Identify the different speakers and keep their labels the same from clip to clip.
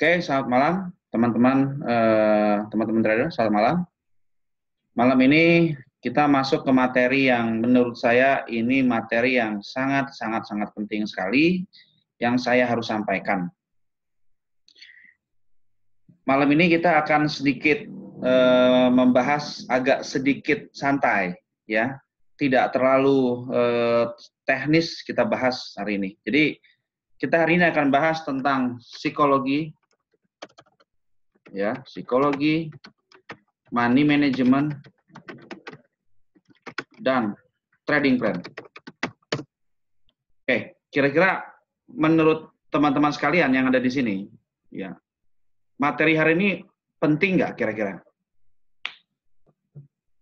Speaker 1: Oke, selamat malam teman-teman eh, teman-teman trader, selamat malam. Malam ini kita masuk ke materi yang menurut saya ini materi yang sangat sangat sangat penting sekali yang saya harus sampaikan. Malam ini kita akan sedikit eh, membahas agak sedikit santai ya, tidak terlalu eh, teknis kita bahas hari ini. Jadi kita hari ini akan bahas tentang psikologi ya, psikologi, money management, dan trading plan. Oke, kira-kira menurut teman-teman sekalian yang ada di sini, ya, materi hari ini penting nggak kira-kira?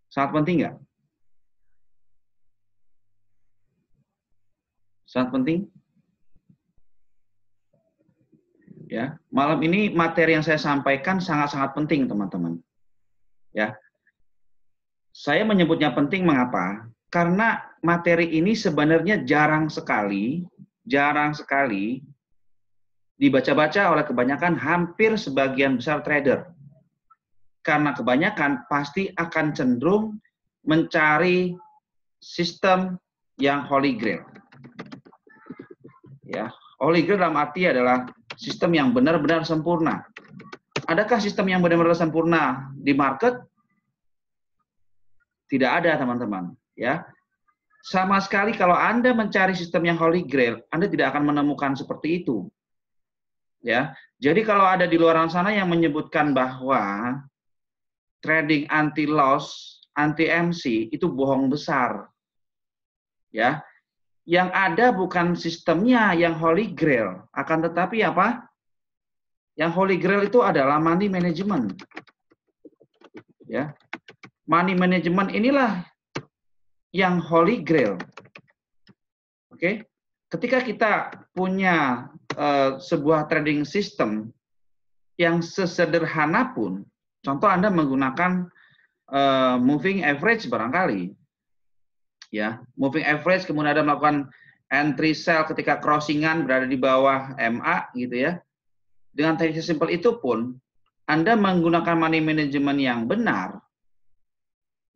Speaker 1: Sangat penting nggak? Sangat penting? ya. Malam ini materi yang saya sampaikan sangat-sangat penting, teman-teman. Ya. Saya menyebutnya penting mengapa? Karena materi ini sebenarnya jarang sekali, jarang sekali dibaca-baca oleh kebanyakan hampir sebagian besar trader. Karena kebanyakan pasti akan cenderung mencari sistem yang holy grail. Ya, holy grail dalam arti adalah sistem yang benar-benar sempurna. Adakah sistem yang benar-benar sempurna di market? Tidak ada, teman-teman. Ya, sama sekali kalau Anda mencari sistem yang holy grail, Anda tidak akan menemukan seperti itu. Ya. Jadi kalau ada di luar sana yang menyebutkan bahwa trading anti loss, anti MC itu bohong besar. Ya. Yang ada bukan sistemnya yang holy grail, akan tetapi apa? Yang holy grail itu adalah money management. Ya. Money management inilah yang holy grail. Oke. Ketika kita punya uh, sebuah trading system yang sesederhana pun, contoh Anda menggunakan uh, moving average barangkali, ya moving average kemudian ada melakukan entry sell ketika crossingan berada di bawah MA gitu ya dengan teknik simple itu pun anda menggunakan money management yang benar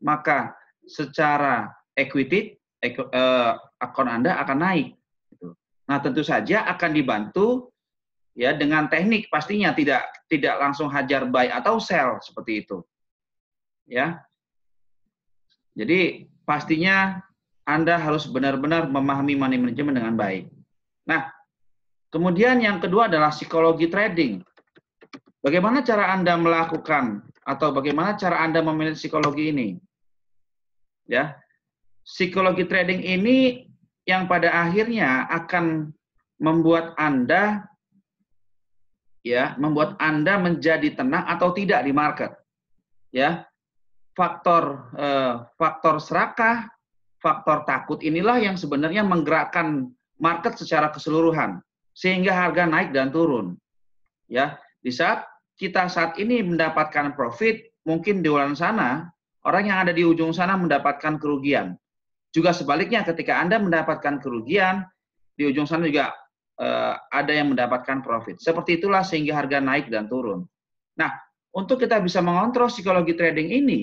Speaker 1: maka secara equity eh, akun anda akan naik gitu. nah tentu saja akan dibantu ya dengan teknik pastinya tidak tidak langsung hajar buy atau sell seperti itu ya jadi pastinya Anda harus benar-benar memahami money management dengan baik. Nah, kemudian yang kedua adalah psikologi trading. Bagaimana cara Anda melakukan atau bagaimana cara Anda memilih psikologi ini? Ya. Psikologi trading ini yang pada akhirnya akan membuat Anda ya, membuat Anda menjadi tenang atau tidak di market. Ya faktor eh, faktor serakah, faktor takut inilah yang sebenarnya menggerakkan market secara keseluruhan sehingga harga naik dan turun. Ya, di saat kita saat ini mendapatkan profit, mungkin di luar sana orang yang ada di ujung sana mendapatkan kerugian. Juga sebaliknya ketika Anda mendapatkan kerugian, di ujung sana juga eh, ada yang mendapatkan profit. Seperti itulah sehingga harga naik dan turun. Nah, untuk kita bisa mengontrol psikologi trading ini,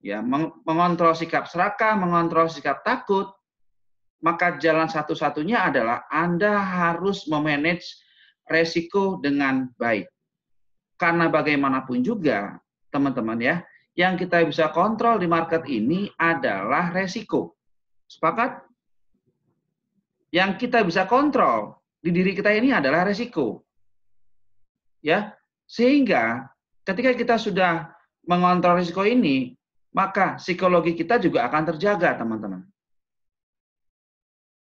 Speaker 1: ya mengontrol sikap serakah, mengontrol sikap takut, maka jalan satu-satunya adalah Anda harus memanage resiko dengan baik. Karena bagaimanapun juga, teman-teman ya, yang kita bisa kontrol di market ini adalah resiko. Sepakat? Yang kita bisa kontrol di diri kita ini adalah resiko. Ya, sehingga Ketika kita sudah mengontrol risiko ini, maka psikologi kita juga akan terjaga, teman-teman.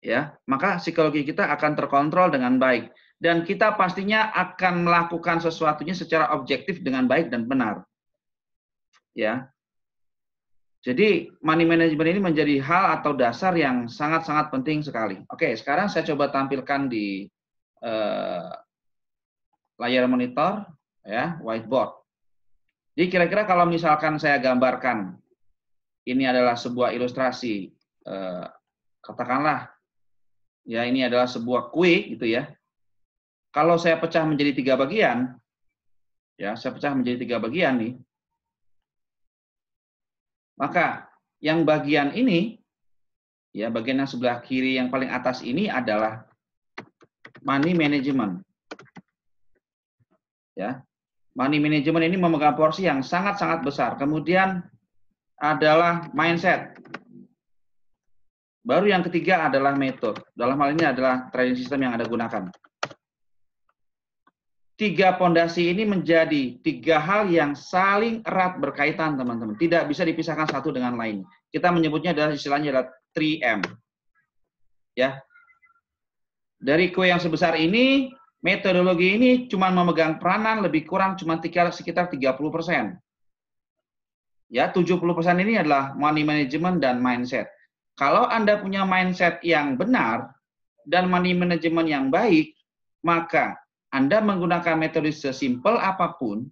Speaker 1: Ya, maka psikologi kita akan terkontrol dengan baik dan kita pastinya akan melakukan sesuatunya secara objektif dengan baik dan benar. Ya. Jadi money management ini menjadi hal atau dasar yang sangat-sangat penting sekali. Oke, sekarang saya coba tampilkan di uh, layar monitor ya, whiteboard. Jadi kira-kira kalau misalkan saya gambarkan ini adalah sebuah ilustrasi eh, katakanlah ya ini adalah sebuah kue gitu ya. Kalau saya pecah menjadi tiga bagian, ya saya pecah menjadi tiga bagian nih, maka yang bagian ini, ya bagian yang sebelah kiri yang paling atas ini adalah money management, ya Money management ini memegang porsi yang sangat-sangat besar. Kemudian adalah mindset. Baru yang ketiga adalah metode. Dalam hal ini adalah trading system yang Anda gunakan. Tiga pondasi ini menjadi tiga hal yang saling erat berkaitan, teman-teman. Tidak bisa dipisahkan satu dengan lain. Kita menyebutnya adalah istilahnya adalah 3M. Ya. Dari kue yang sebesar ini metodologi ini cuma memegang peranan lebih kurang cuma tiga, sekitar 30 persen. Ya, 70 persen ini adalah money management dan mindset. Kalau Anda punya mindset yang benar dan money management yang baik, maka Anda menggunakan metode sesimpel apapun,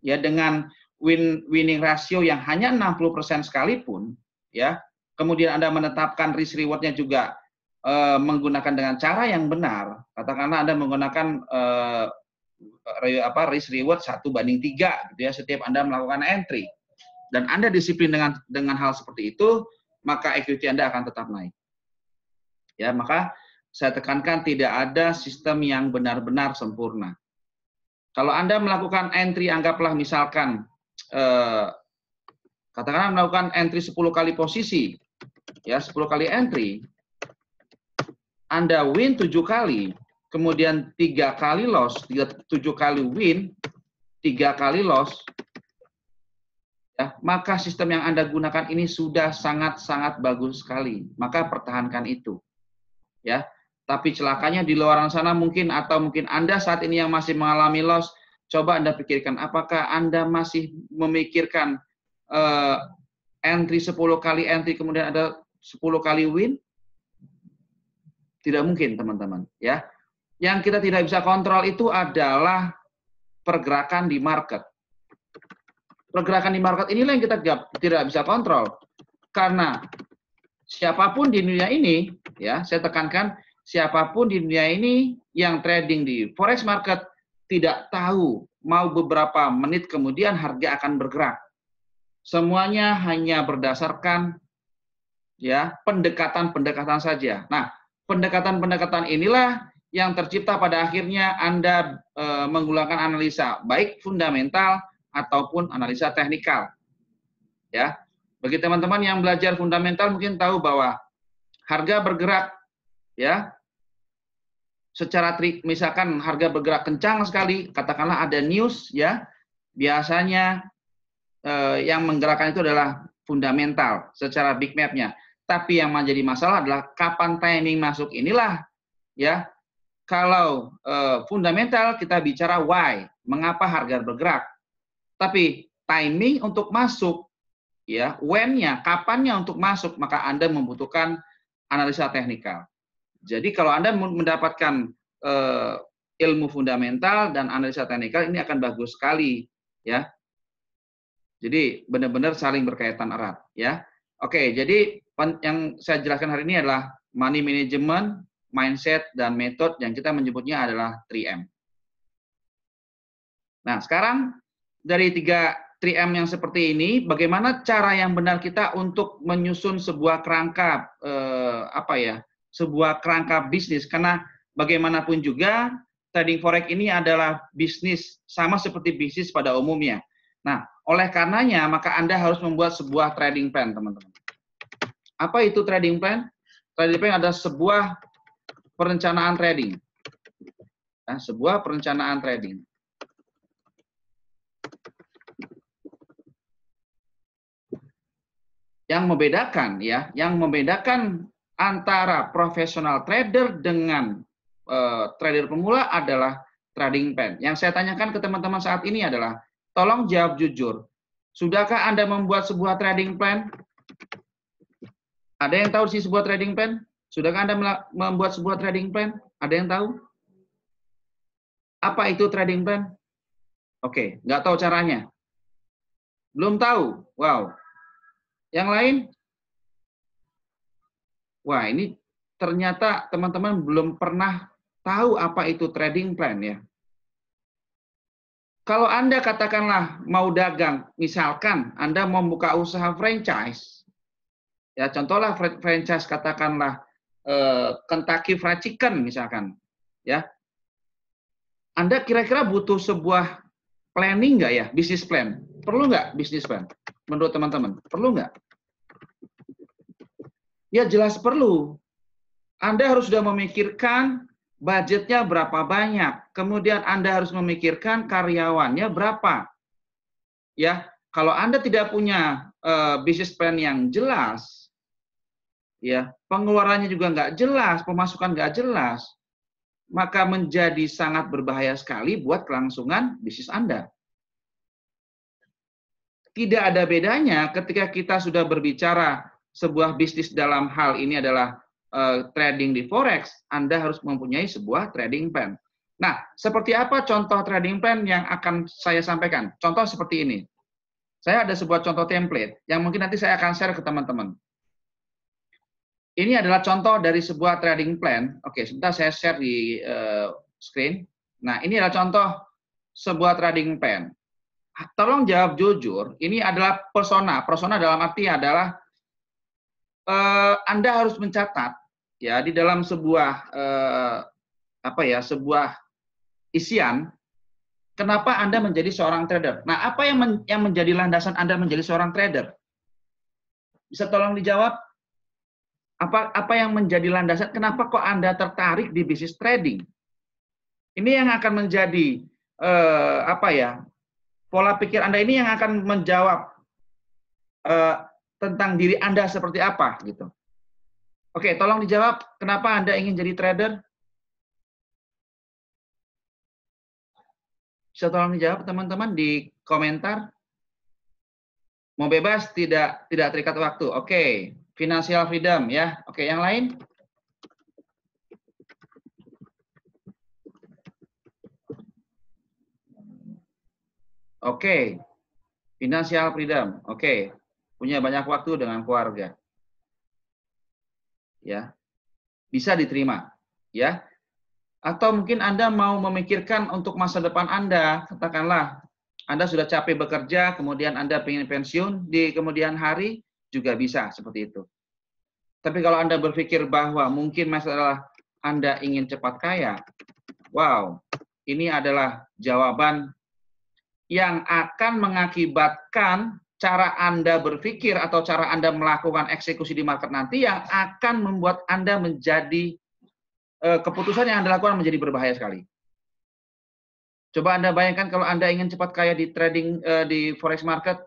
Speaker 1: ya dengan win winning ratio yang hanya 60% sekalipun, ya. Kemudian Anda menetapkan risk rewardnya juga eh, menggunakan dengan cara yang benar, katakanlah Anda menggunakan uh, apa risk reward satu banding tiga gitu ya setiap Anda melakukan entry dan Anda disiplin dengan dengan hal seperti itu maka equity Anda akan tetap naik. Ya, maka saya tekankan tidak ada sistem yang benar-benar sempurna. Kalau Anda melakukan entry anggaplah misalkan eh, katakanlah melakukan entry 10 kali posisi ya 10 kali entry, Anda win 7 kali, kemudian tiga kali loss, tiga, tujuh kali win, tiga kali loss, ya, maka sistem yang Anda gunakan ini sudah sangat-sangat bagus sekali. Maka pertahankan itu. Ya, tapi celakanya di luar sana mungkin atau mungkin Anda saat ini yang masih mengalami loss, coba Anda pikirkan apakah Anda masih memikirkan uh, entry 10 kali entry kemudian ada 10 kali win? Tidak mungkin, teman-teman, ya yang kita tidak bisa kontrol itu adalah pergerakan di market. Pergerakan di market inilah yang kita tidak bisa kontrol. Karena siapapun di dunia ini, ya, saya tekankan siapapun di dunia ini yang trading di forex market tidak tahu mau beberapa menit kemudian harga akan bergerak. Semuanya hanya berdasarkan ya pendekatan-pendekatan saja. Nah, pendekatan-pendekatan inilah yang tercipta pada akhirnya Anda e, menggunakan analisa baik fundamental ataupun analisa teknikal. Ya. Bagi teman-teman yang belajar fundamental mungkin tahu bahwa harga bergerak ya secara trik misalkan harga bergerak kencang sekali, katakanlah ada news ya, biasanya e, yang menggerakkan itu adalah fundamental secara big map-nya. Tapi yang menjadi masalah adalah kapan timing masuk inilah ya kalau uh, fundamental kita bicara why, mengapa harga bergerak. Tapi timing untuk masuk, ya when-nya, kapannya untuk masuk, maka Anda membutuhkan analisa teknikal. Jadi kalau Anda mendapatkan uh, ilmu fundamental dan analisa teknikal ini akan bagus sekali, ya. Jadi benar-benar saling berkaitan erat, ya. Oke, jadi yang saya jelaskan hari ini adalah money management, mindset, dan metode yang kita menyebutnya adalah 3M. Nah, sekarang dari tiga 3M yang seperti ini, bagaimana cara yang benar kita untuk menyusun sebuah kerangka eh, apa ya, sebuah kerangka bisnis? Karena bagaimanapun juga trading forex ini adalah bisnis sama seperti bisnis pada umumnya. Nah, oleh karenanya maka Anda harus membuat sebuah trading plan, teman-teman. Apa itu trading plan? Trading plan adalah sebuah perencanaan trading. Ya, sebuah perencanaan trading. Yang membedakan ya, yang membedakan antara profesional trader dengan uh, trader pemula adalah trading plan. Yang saya tanyakan ke teman-teman saat ini adalah, tolong jawab jujur, sudahkah Anda membuat sebuah trading plan? Ada yang tahu sih sebuah trading plan? Sudahkah Anda membuat sebuah trading plan? Ada yang tahu? Apa itu trading plan? Oke, nggak tahu caranya. Belum tahu. Wow. Yang lain? Wah, ini ternyata teman-teman belum pernah tahu apa itu trading plan ya. Kalau Anda katakanlah mau dagang, misalkan Anda mau buka usaha franchise. Ya, contohlah franchise katakanlah Eh, Kentucky Fried Chicken misalkan, ya. Anda kira-kira butuh sebuah planning nggak ya, bisnis plan? Perlu nggak bisnis plan? Menurut teman-teman, perlu nggak? Ya jelas perlu. Anda harus sudah memikirkan budgetnya berapa banyak. Kemudian Anda harus memikirkan karyawannya berapa. Ya, kalau Anda tidak punya uh, bisnis plan yang jelas, ya pengeluarannya juga nggak jelas, pemasukan nggak jelas, maka menjadi sangat berbahaya sekali buat kelangsungan bisnis Anda. Tidak ada bedanya ketika kita sudah berbicara sebuah bisnis dalam hal ini adalah uh, trading di forex, Anda harus mempunyai sebuah trading plan. Nah, seperti apa contoh trading plan yang akan saya sampaikan? Contoh seperti ini. Saya ada sebuah contoh template yang mungkin nanti saya akan share ke teman-teman. Ini adalah contoh dari sebuah trading plan. Oke, sebentar saya share di uh, screen. Nah, ini adalah contoh sebuah trading plan. Tolong jawab jujur, ini adalah persona. Persona dalam arti adalah uh, Anda harus mencatat ya di dalam sebuah uh, apa ya, sebuah isian kenapa Anda menjadi seorang trader. Nah, apa yang men yang menjadi landasan Anda menjadi seorang trader? Bisa tolong dijawab? Apa apa yang menjadi landasan kenapa kok Anda tertarik di bisnis trading? Ini yang akan menjadi eh, apa ya? Pola pikir Anda ini yang akan menjawab eh, tentang diri Anda seperti apa gitu. Oke, tolong dijawab kenapa Anda ingin jadi trader? Bisa tolong dijawab teman-teman di komentar. Mau bebas tidak tidak terikat waktu. Oke financial freedom ya. Oke, yang lain? Oke. Financial freedom. Oke. Punya banyak waktu dengan keluarga. Ya. Bisa diterima, ya. Atau mungkin Anda mau memikirkan untuk masa depan Anda, katakanlah Anda sudah capek bekerja, kemudian Anda ingin pensiun di kemudian hari, juga bisa seperti itu. Tapi kalau Anda berpikir bahwa mungkin masalah Anda ingin cepat kaya, wow, ini adalah jawaban yang akan mengakibatkan cara Anda berpikir atau cara Anda melakukan eksekusi di market nanti yang akan membuat Anda menjadi eh, keputusan yang Anda lakukan menjadi berbahaya sekali. Coba Anda bayangkan kalau Anda ingin cepat kaya di trading eh, di forex market,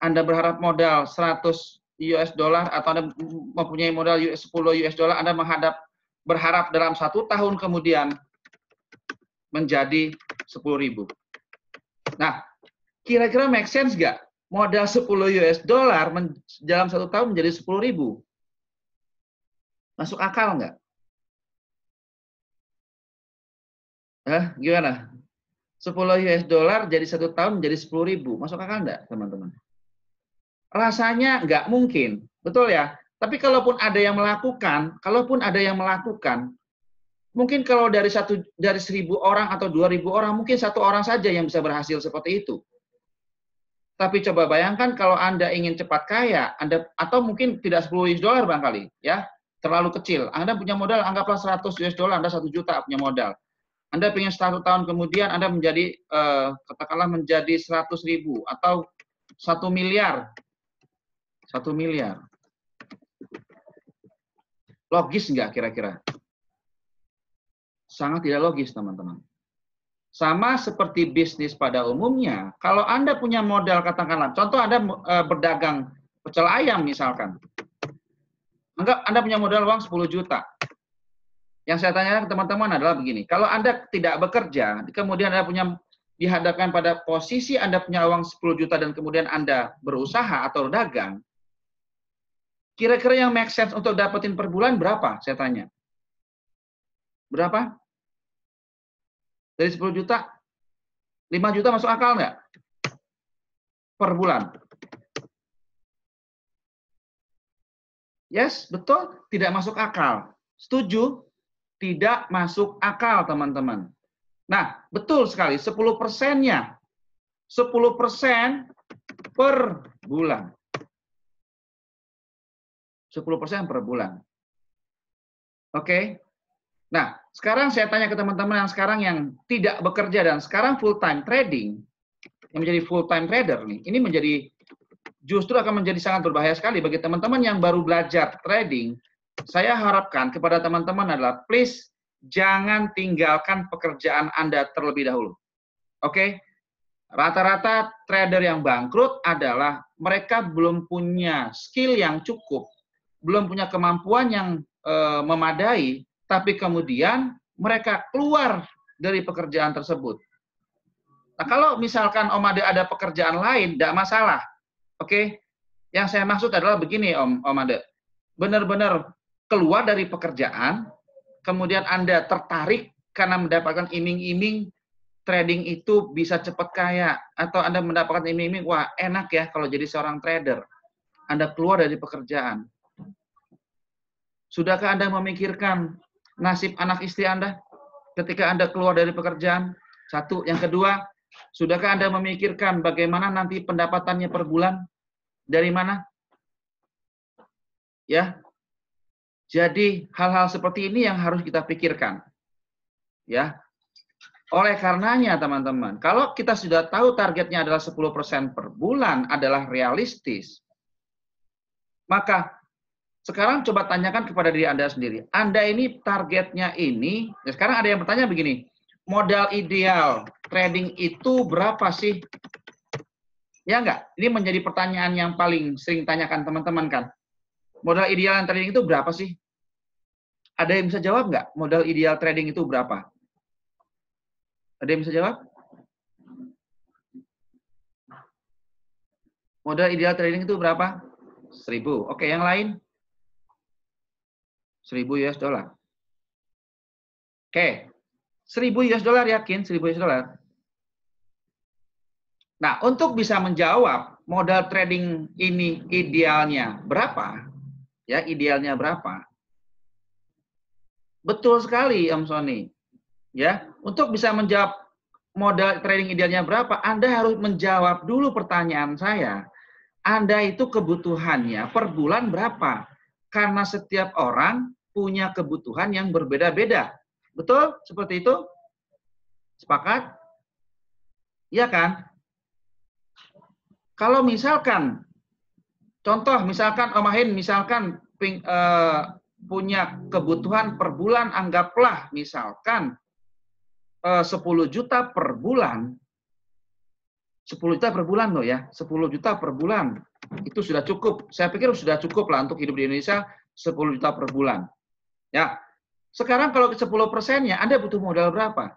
Speaker 1: anda berharap modal 100 US dollar atau Anda mempunyai modal US 10 US dollar, Anda menghadap berharap dalam satu tahun kemudian menjadi sepuluh ribu. Nah, kira-kira make sense nggak? Modal 10 US dollar dalam satu tahun menjadi sepuluh ribu. Masuk akal nggak? Hah, gimana? 10 US dollar jadi satu tahun menjadi sepuluh ribu. Masuk akal nggak, teman-teman? rasanya nggak mungkin, betul ya? Tapi kalaupun ada yang melakukan, kalaupun ada yang melakukan, mungkin kalau dari satu dari seribu orang atau dua ribu orang, mungkin satu orang saja yang bisa berhasil seperti itu. Tapi coba bayangkan kalau Anda ingin cepat kaya, Anda atau mungkin tidak 10 US dollar Bang kali, ya. Terlalu kecil. Anda punya modal anggaplah 100 US Anda 1 juta punya modal. Anda pengen satu tahun kemudian Anda menjadi eh, katakanlah menjadi 100 ribu atau satu miliar satu miliar. Logis nggak kira-kira? Sangat tidak logis, teman-teman. Sama seperti bisnis pada umumnya, kalau Anda punya modal, katakanlah, contoh Anda eh, berdagang pecel ayam misalkan. Anggap Anda punya modal uang 10 juta. Yang saya tanyakan ke teman-teman adalah begini, kalau Anda tidak bekerja, kemudian Anda punya dihadapkan pada posisi Anda punya uang 10 juta dan kemudian Anda berusaha atau dagang, Kira-kira yang make sense untuk dapetin per bulan berapa? Saya tanya. Berapa? Dari 10 juta, 5 juta masuk akal nggak? Per bulan. Yes, betul. Tidak masuk akal. Setuju? Tidak masuk akal, teman-teman. Nah, betul sekali. 10 persennya. 10 persen per bulan. 10% per bulan. Oke. Okay? Nah, sekarang saya tanya ke teman-teman yang sekarang yang tidak bekerja dan sekarang full time trading yang menjadi full time trader nih. Ini menjadi justru akan menjadi sangat berbahaya sekali bagi teman-teman yang baru belajar trading. Saya harapkan kepada teman-teman adalah please jangan tinggalkan pekerjaan Anda terlebih dahulu. Oke? Okay? Rata-rata trader yang bangkrut adalah mereka belum punya skill yang cukup belum punya kemampuan yang e, memadai, tapi kemudian mereka keluar dari pekerjaan tersebut. Nah, kalau misalkan Om Ade ada pekerjaan lain, tidak masalah. Oke, okay? yang saya maksud adalah begini, Om Om Ade, benar-benar keluar dari pekerjaan, kemudian Anda tertarik karena mendapatkan iming-iming trading itu bisa cepat kaya atau Anda mendapatkan iming-iming wah enak ya kalau jadi seorang trader. Anda keluar dari pekerjaan. Sudahkah Anda memikirkan nasib anak istri Anda ketika Anda keluar dari pekerjaan? Satu. Yang kedua, sudahkah Anda memikirkan bagaimana nanti pendapatannya per bulan? Dari mana? Ya. Jadi hal-hal seperti ini yang harus kita pikirkan. Ya. Oleh karenanya teman-teman, kalau kita sudah tahu targetnya adalah 10% per bulan adalah realistis, maka sekarang coba tanyakan kepada diri Anda sendiri. Anda ini targetnya ini, ya sekarang ada yang bertanya begini, modal ideal trading itu berapa sih? Ya enggak? Ini menjadi pertanyaan yang paling sering tanyakan teman-teman kan. Modal ideal yang trading itu berapa sih? Ada yang bisa jawab enggak modal ideal trading itu berapa? Ada yang bisa jawab? Modal ideal trading itu berapa? 1000. Oke, yang lain? 1000 US dollar. Oke. Okay. 1000 US dollar yakin 1000 US dollar. Nah, untuk bisa menjawab modal trading ini idealnya berapa? Ya, idealnya berapa? Betul sekali, Om Sony. Ya, untuk bisa menjawab modal trading idealnya berapa, Anda harus menjawab dulu pertanyaan saya. Anda itu kebutuhannya per bulan berapa? Karena setiap orang punya kebutuhan yang berbeda-beda. Betul? Seperti itu? Sepakat? Iya kan? Kalau misalkan, contoh misalkan Om Ahin, misalkan ping, e, punya kebutuhan per bulan, anggaplah misalkan e, eh, 10 juta per bulan, 10 juta per bulan loh ya, 10 juta per bulan itu sudah cukup. Saya pikir sudah cukup lah untuk hidup di Indonesia 10 juta per bulan. Ya. Sekarang kalau ke 10 persennya, Anda butuh modal berapa?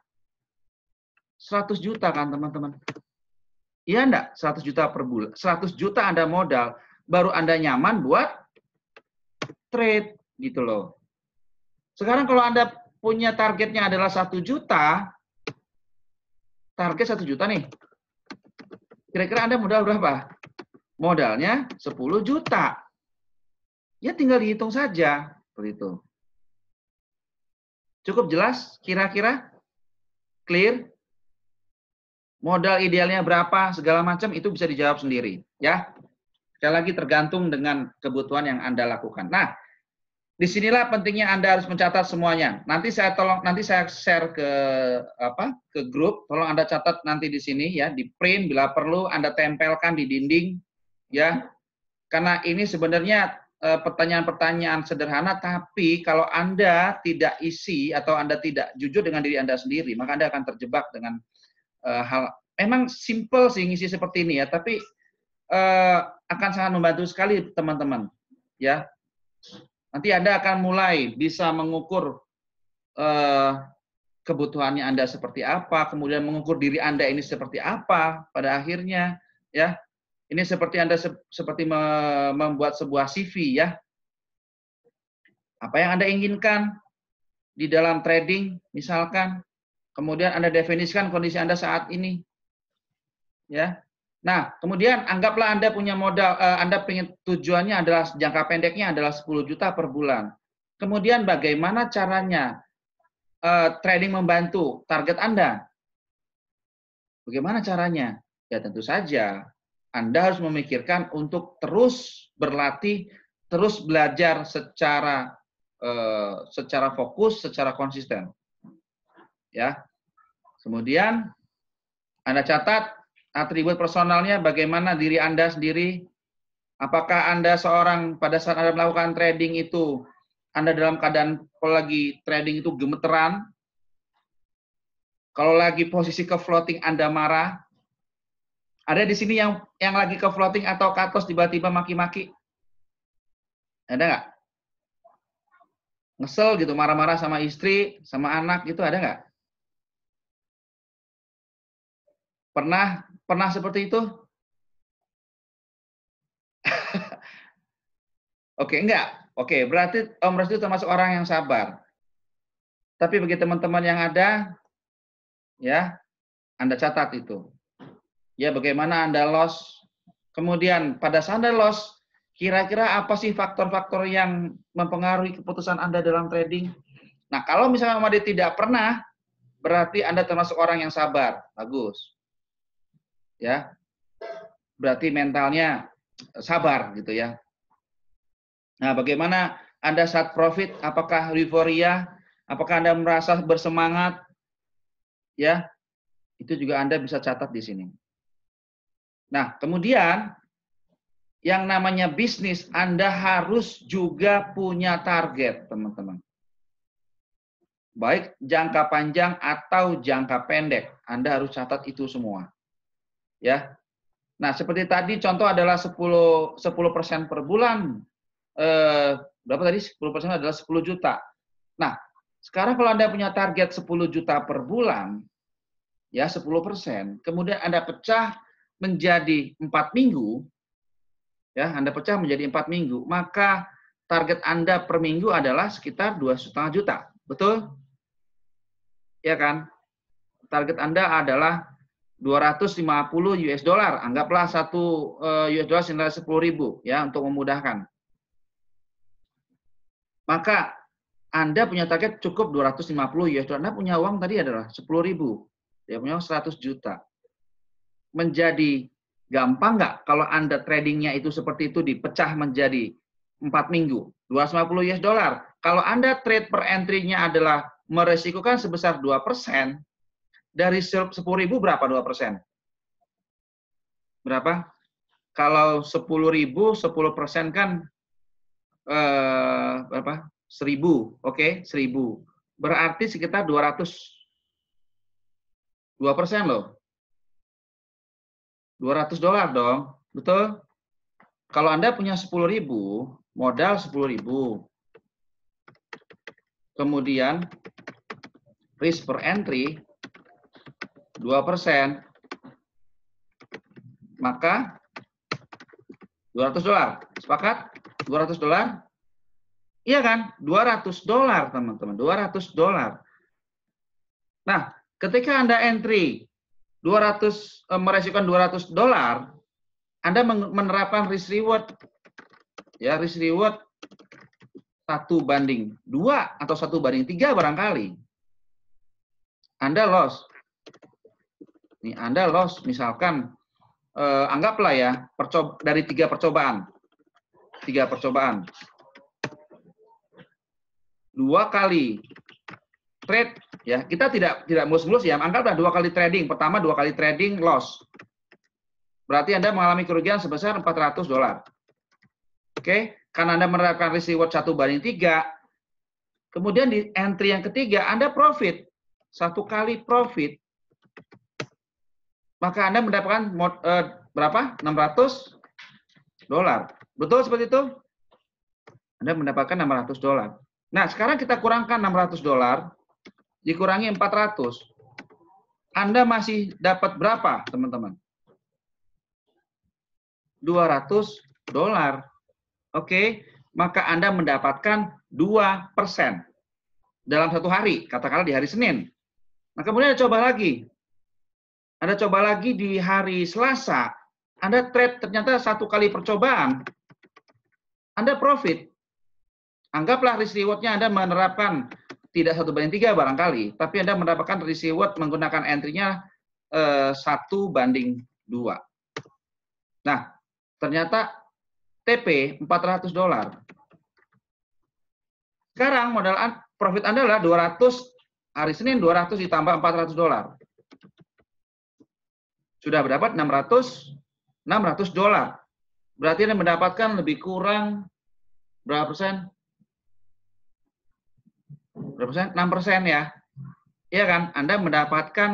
Speaker 1: 100 juta kan teman-teman. Iya enggak? 100 juta per bulan. 100 juta Anda modal, baru Anda nyaman buat trade gitu loh. Sekarang kalau Anda punya targetnya adalah 1 juta, target 1 juta nih. Kira-kira Anda modal berapa? modalnya 10 juta. Ya tinggal dihitung saja, begitu. Cukup jelas kira-kira? Clear? Modal idealnya berapa, segala macam itu bisa dijawab sendiri, ya. Sekali lagi tergantung dengan kebutuhan yang Anda lakukan. Nah, disinilah pentingnya Anda harus mencatat semuanya. Nanti saya tolong nanti saya share ke apa? ke grup. Tolong Anda catat nanti di sini ya, di print bila perlu Anda tempelkan di dinding ya karena ini sebenarnya eh, pertanyaan-pertanyaan sederhana tapi kalau Anda tidak isi atau Anda tidak jujur dengan diri Anda sendiri maka Anda akan terjebak dengan uh, hal memang simple sih ngisi seperti ini ya tapi uh, akan sangat membantu sekali teman-teman ya nanti Anda akan mulai bisa mengukur uh, kebutuhannya Anda seperti apa kemudian mengukur diri Anda ini seperti apa pada akhirnya ya ini seperti Anda seperti membuat sebuah CV ya. Apa yang Anda inginkan di dalam trading misalkan, kemudian Anda definisikan kondisi Anda saat ini. Ya. Nah, kemudian anggaplah Anda punya modal eh, Anda pengin tujuannya adalah jangka pendeknya adalah 10 juta per bulan. Kemudian bagaimana caranya uh, trading membantu target Anda? Bagaimana caranya? Ya tentu saja anda harus memikirkan untuk terus berlatih, terus belajar secara eh, secara fokus, secara konsisten. Ya. Kemudian Anda catat atribut personalnya bagaimana diri Anda sendiri. Apakah Anda seorang pada saat Anda melakukan trading itu Anda dalam keadaan kalau lagi trading itu gemeteran? Kalau lagi posisi ke floating Anda marah? Ada di sini yang yang lagi ke floating atau katos tiba-tiba maki-maki? Ada nggak? Ngesel gitu, marah-marah sama istri, sama anak gitu, ada nggak? Pernah pernah seperti itu? Oke, enggak. Oke, berarti Om Restu termasuk orang yang sabar. Tapi bagi teman-teman yang ada, ya, Anda catat itu ya bagaimana Anda loss. Kemudian pada saat Anda loss, kira-kira apa sih faktor-faktor yang mempengaruhi keputusan Anda dalam trading? Nah, kalau misalnya Made tidak pernah, berarti Anda termasuk orang yang sabar. Bagus. Ya. Berarti mentalnya sabar gitu ya. Nah, bagaimana Anda saat profit? Apakah euforia? Apakah Anda merasa bersemangat? Ya, itu juga Anda bisa catat di sini. Nah, kemudian yang namanya bisnis, Anda harus juga punya target, teman-teman. Baik jangka panjang atau jangka pendek, Anda harus catat itu semua. Ya. Nah, seperti tadi contoh adalah 10 10% per bulan. Eh, berapa tadi? 10% adalah 10 juta. Nah, sekarang kalau Anda punya target 10 juta per bulan, ya 10%, kemudian Anda pecah menjadi empat minggu, ya Anda pecah menjadi empat minggu, maka target Anda per minggu adalah sekitar dua setengah juta, betul? Ya kan? Target Anda adalah 250 US dollar, anggaplah satu eh, US dollar senilai sepuluh ribu ya untuk memudahkan. Maka Anda punya target cukup 250 US dollar. Anda punya uang tadi adalah sepuluh ribu, ya punya uang seratus juta menjadi gampang nggak kalau Anda tradingnya itu seperti itu dipecah menjadi 4 minggu, 250 US dollar. Kalau Anda trade per entry-nya adalah meresikokan sebesar 2%, dari 10.000 berapa 2%? Berapa? Kalau 10.000, 10% kan eh, berapa? 1000, oke, okay? 1000. Berarti sekitar 200 2% loh. 200 dolar dong, betul? Kalau Anda punya 10 ribu, modal 10 ribu. Kemudian risk per entry 2%. Maka 200 dolar. Sepakat? 200 dolar? Iya kan? 200 dolar, teman-teman. 200 dolar. Nah, ketika Anda entry 200 eh, meresikan 200 dolar, Anda menerapkan risk reward ya risk reward satu banding dua atau satu banding tiga barangkali. Anda loss. Nih Anda loss misalkan eh, anggaplah ya dari tiga percobaan, tiga percobaan, dua kali trade ya kita tidak tidak mulus-mulus ya anggaplah dua kali trading pertama dua kali trading loss berarti anda mengalami kerugian sebesar 400 dolar oke karena anda menerapkan risk reward satu banding tiga kemudian di entry yang ketiga anda profit satu kali profit maka anda mendapatkan mod, eh, berapa 600 dolar betul seperti itu anda mendapatkan 600 dolar nah sekarang kita kurangkan 600 dolar dikurangi 400. Anda masih dapat berapa, teman-teman? 200 dolar. Oke, maka Anda mendapatkan 2 persen dalam satu hari, katakanlah di hari Senin. Nah, kemudian Anda coba lagi. Anda coba lagi di hari Selasa, Anda trade ternyata satu kali percobaan, Anda profit. Anggaplah risk reward-nya Anda menerapkan tidak satu banding tiga barangkali, tapi Anda mendapatkan reward menggunakan entry-nya eh, satu banding dua. Nah, ternyata TP 400 dolar. Sekarang modal profit Anda adalah 200 hari Senin 200 ditambah 400 dolar. Sudah berdapat 600 600 dolar. Berarti Anda mendapatkan lebih kurang berapa persen? berapa persen? 6 persen ya. Iya kan? Anda mendapatkan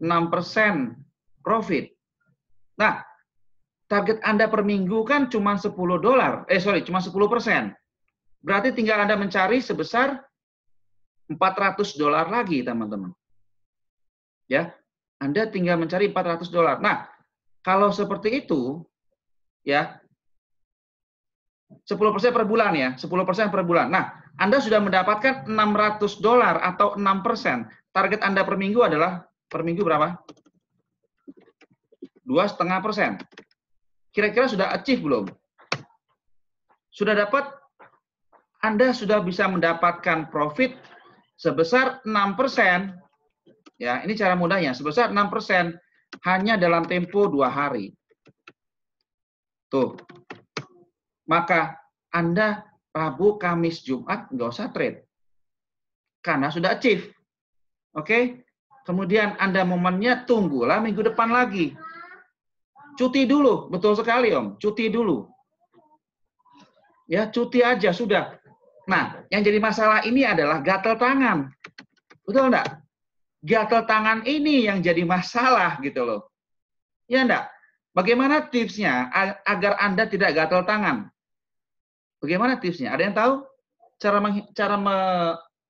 Speaker 1: 6 persen profit. Nah, target Anda per minggu kan cuma 10 dolar. Eh, sorry, cuma 10 persen. Berarti tinggal Anda mencari sebesar 400 dolar lagi, teman-teman. Ya, Anda tinggal mencari 400 dolar. Nah, kalau seperti itu, ya, 10% per bulan ya, 10% per bulan. Nah, anda sudah mendapatkan 600 dolar atau 6 persen. Target Anda per minggu adalah, per minggu berapa? dua setengah persen. Kira-kira sudah achieve belum? Sudah dapat? Anda sudah bisa mendapatkan profit sebesar 6 persen. Ya, ini cara mudahnya. Sebesar 6 persen hanya dalam tempo dua hari. Tuh. Maka Anda Rabu, Kamis, Jumat nggak usah trade. Karena sudah achieve. Oke? Okay? Kemudian Anda momennya tunggulah minggu depan lagi. Cuti dulu, betul sekali Om, cuti dulu. Ya, cuti aja sudah. Nah, yang jadi masalah ini adalah gatel tangan. Betul enggak? Gatel tangan ini yang jadi masalah gitu loh. Ya enggak? Bagaimana tipsnya agar Anda tidak gatel tangan? Bagaimana tipsnya? Ada yang tahu cara meng, cara me,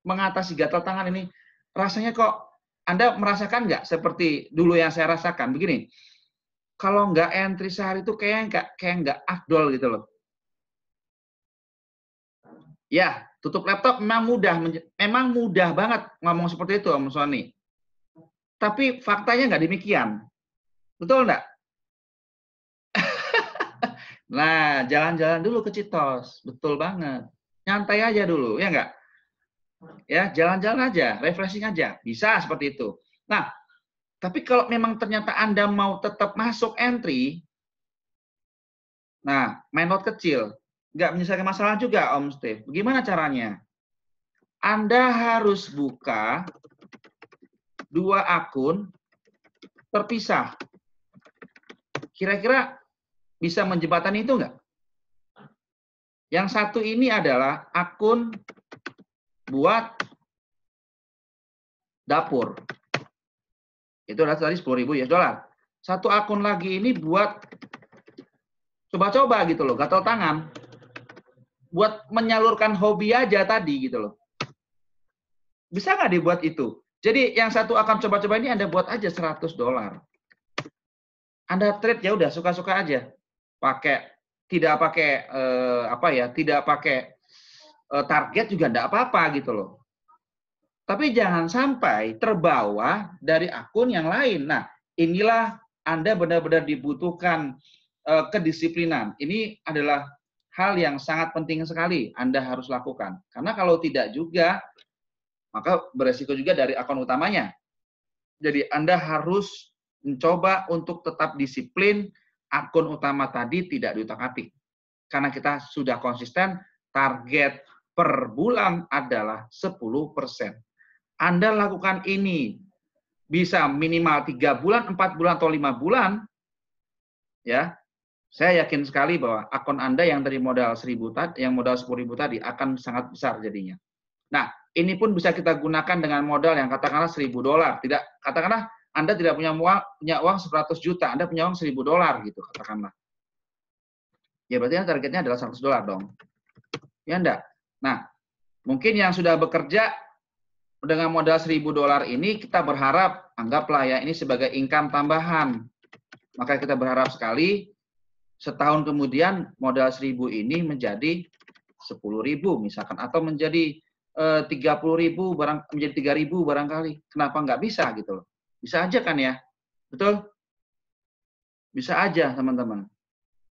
Speaker 1: mengatasi gatal tangan ini? Rasanya kok Anda merasakan nggak seperti dulu yang saya rasakan? Begini, kalau nggak entry sehari itu kayak nggak kayak nggak afdol gitu loh. Ya, tutup laptop memang mudah, memang mudah banget ngomong seperti itu Om Sony. Tapi faktanya nggak demikian. Betul nggak? Nah, jalan-jalan dulu ke Citos, betul banget. Nyantai aja dulu, ya enggak? Ya, jalan-jalan aja, refreshing aja. Bisa seperti itu. Nah, tapi kalau memang ternyata Anda mau tetap masuk entry, nah, main lot kecil, enggak menyelesaikan masalah juga, Om Steve. Bagaimana caranya? Anda harus buka dua akun terpisah. Kira-kira bisa menjembatani itu enggak? Yang satu ini adalah akun buat dapur. Itu adalah tadi 10 ribu ya dolar. Satu akun lagi ini buat coba-coba gitu loh, gatal tangan. Buat menyalurkan hobi aja tadi gitu loh. Bisa nggak dibuat itu? Jadi yang satu akan coba-coba ini Anda buat aja 100 dolar. Anda trade ya udah suka-suka aja pakai tidak pakai uh, apa ya, tidak pakai uh, target juga tidak apa-apa gitu loh. Tapi jangan sampai terbawa dari akun yang lain. Nah, inilah Anda benar-benar dibutuhkan uh, kedisiplinan. Ini adalah hal yang sangat penting sekali Anda harus lakukan. Karena kalau tidak juga, maka beresiko juga dari akun utamanya. Jadi Anda harus mencoba untuk tetap disiplin, akun utama tadi tidak diutak-atik. Karena kita sudah konsisten, target per bulan adalah 10%. Anda lakukan ini bisa minimal 3 bulan, 4 bulan, atau 5 bulan, ya saya yakin sekali bahwa akun Anda yang dari modal 1000 tadi, yang modal 10.000 tadi akan sangat besar jadinya. Nah, ini pun bisa kita gunakan dengan modal yang katakanlah 1000 dolar. Tidak, katakanlah anda tidak punya uang, punya uang 100 juta, Anda punya uang 1000 dolar gitu katakanlah. Ya berarti yang targetnya adalah 100 dolar dong. Ya enggak? Nah, mungkin yang sudah bekerja dengan modal 1000 dolar ini kita berharap anggaplah ya ini sebagai income tambahan. Maka kita berharap sekali setahun kemudian modal 1000 ini menjadi 10.000 misalkan atau menjadi eh, tiga puluh ribu barang menjadi tiga ribu barangkali kenapa enggak bisa gitu loh bisa aja kan ya? Betul? Bisa aja teman-teman.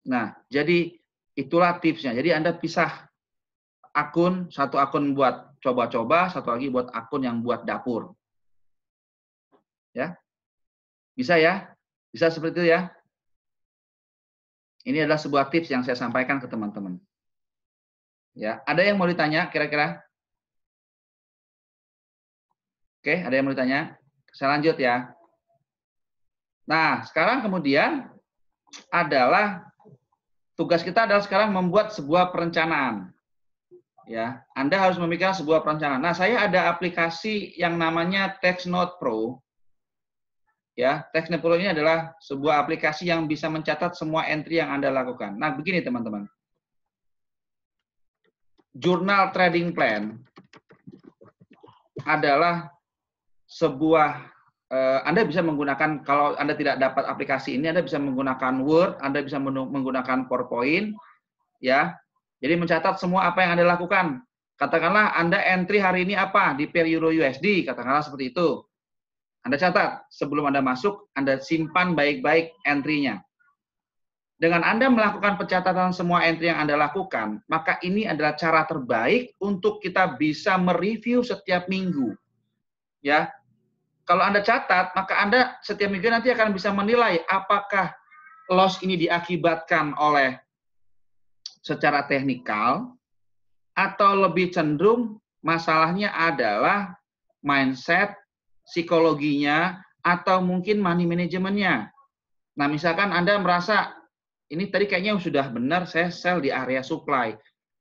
Speaker 1: Nah, jadi itulah tipsnya. Jadi Anda pisah akun, satu akun buat coba-coba, satu lagi buat akun yang buat dapur. Ya. Bisa ya? Bisa seperti itu ya? Ini adalah sebuah tips yang saya sampaikan ke teman-teman. Ya, ada yang mau ditanya kira-kira? Oke, ada yang mau ditanya? Saya lanjut ya. Nah, sekarang kemudian adalah tugas kita adalah sekarang membuat sebuah perencanaan. Ya, Anda harus memikirkan sebuah perencanaan. Nah, saya ada aplikasi yang namanya Note Pro. Ya, TextNote Pro ini adalah sebuah aplikasi yang bisa mencatat semua entry yang Anda lakukan. Nah, begini teman-teman. Jurnal trading plan adalah sebuah uh, Anda bisa menggunakan kalau Anda tidak dapat aplikasi ini Anda bisa menggunakan Word, Anda bisa menggunakan PowerPoint ya. Jadi mencatat semua apa yang Anda lakukan. Katakanlah Anda entry hari ini apa di per euro USD, katakanlah seperti itu. Anda catat sebelum Anda masuk, Anda simpan baik-baik entry-nya. Dengan Anda melakukan pencatatan semua entry yang Anda lakukan, maka ini adalah cara terbaik untuk kita bisa mereview setiap minggu. Ya, kalau Anda catat, maka Anda setiap minggu nanti akan bisa menilai apakah loss ini diakibatkan oleh secara teknikal atau lebih cenderung masalahnya adalah mindset, psikologinya, atau mungkin money management-nya. Nah, misalkan Anda merasa ini tadi kayaknya sudah benar saya sell di area supply.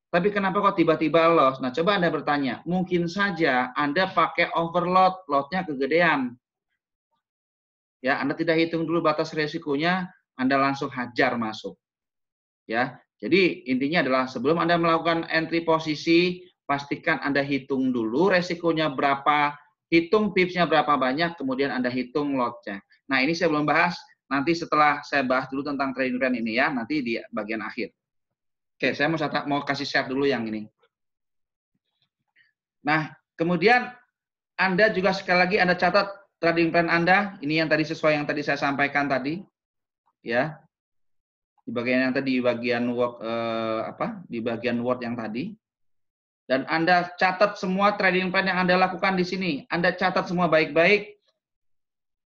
Speaker 1: Tapi kenapa kok tiba-tiba loss? Nah, coba Anda bertanya. Mungkin saja Anda pakai overload, lotnya kegedean. Ya, Anda tidak hitung dulu batas resikonya, Anda langsung hajar masuk. Ya, jadi intinya adalah sebelum Anda melakukan entry posisi, pastikan Anda hitung dulu resikonya berapa, hitung pipsnya berapa banyak, kemudian Anda hitung lotnya. Nah, ini saya belum bahas, nanti setelah saya bahas dulu tentang trading plan ini ya, nanti di bagian akhir. Oke, saya mau, mau kasih share dulu yang ini. Nah, kemudian Anda juga sekali lagi Anda catat trading plan Anda, ini yang tadi sesuai yang tadi saya sampaikan tadi. Ya. Di bagian yang tadi di bagian work eh, apa? Di bagian word yang tadi. Dan Anda catat semua trading plan yang Anda lakukan di sini. Anda catat semua baik-baik.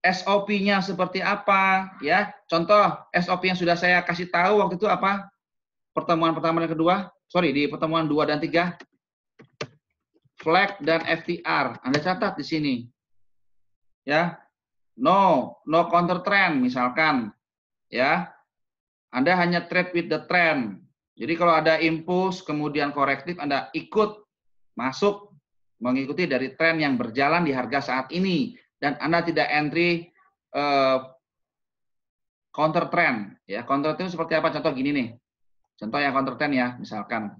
Speaker 1: SOP-nya seperti apa, ya. Contoh SOP yang sudah saya kasih tahu waktu itu apa? pertemuan pertama dan kedua, sorry di pertemuan dua dan tiga flag dan FTR. Anda catat di sini. Ya. No, no counter trend misalkan. Ya. Anda hanya trade with the trend. Jadi kalau ada impuls kemudian korektif Anda ikut masuk mengikuti dari tren yang berjalan di harga saat ini dan Anda tidak entry uh, counter trend ya. Counter trend seperti apa? Contoh gini nih. Contoh yang counter ya, misalkan.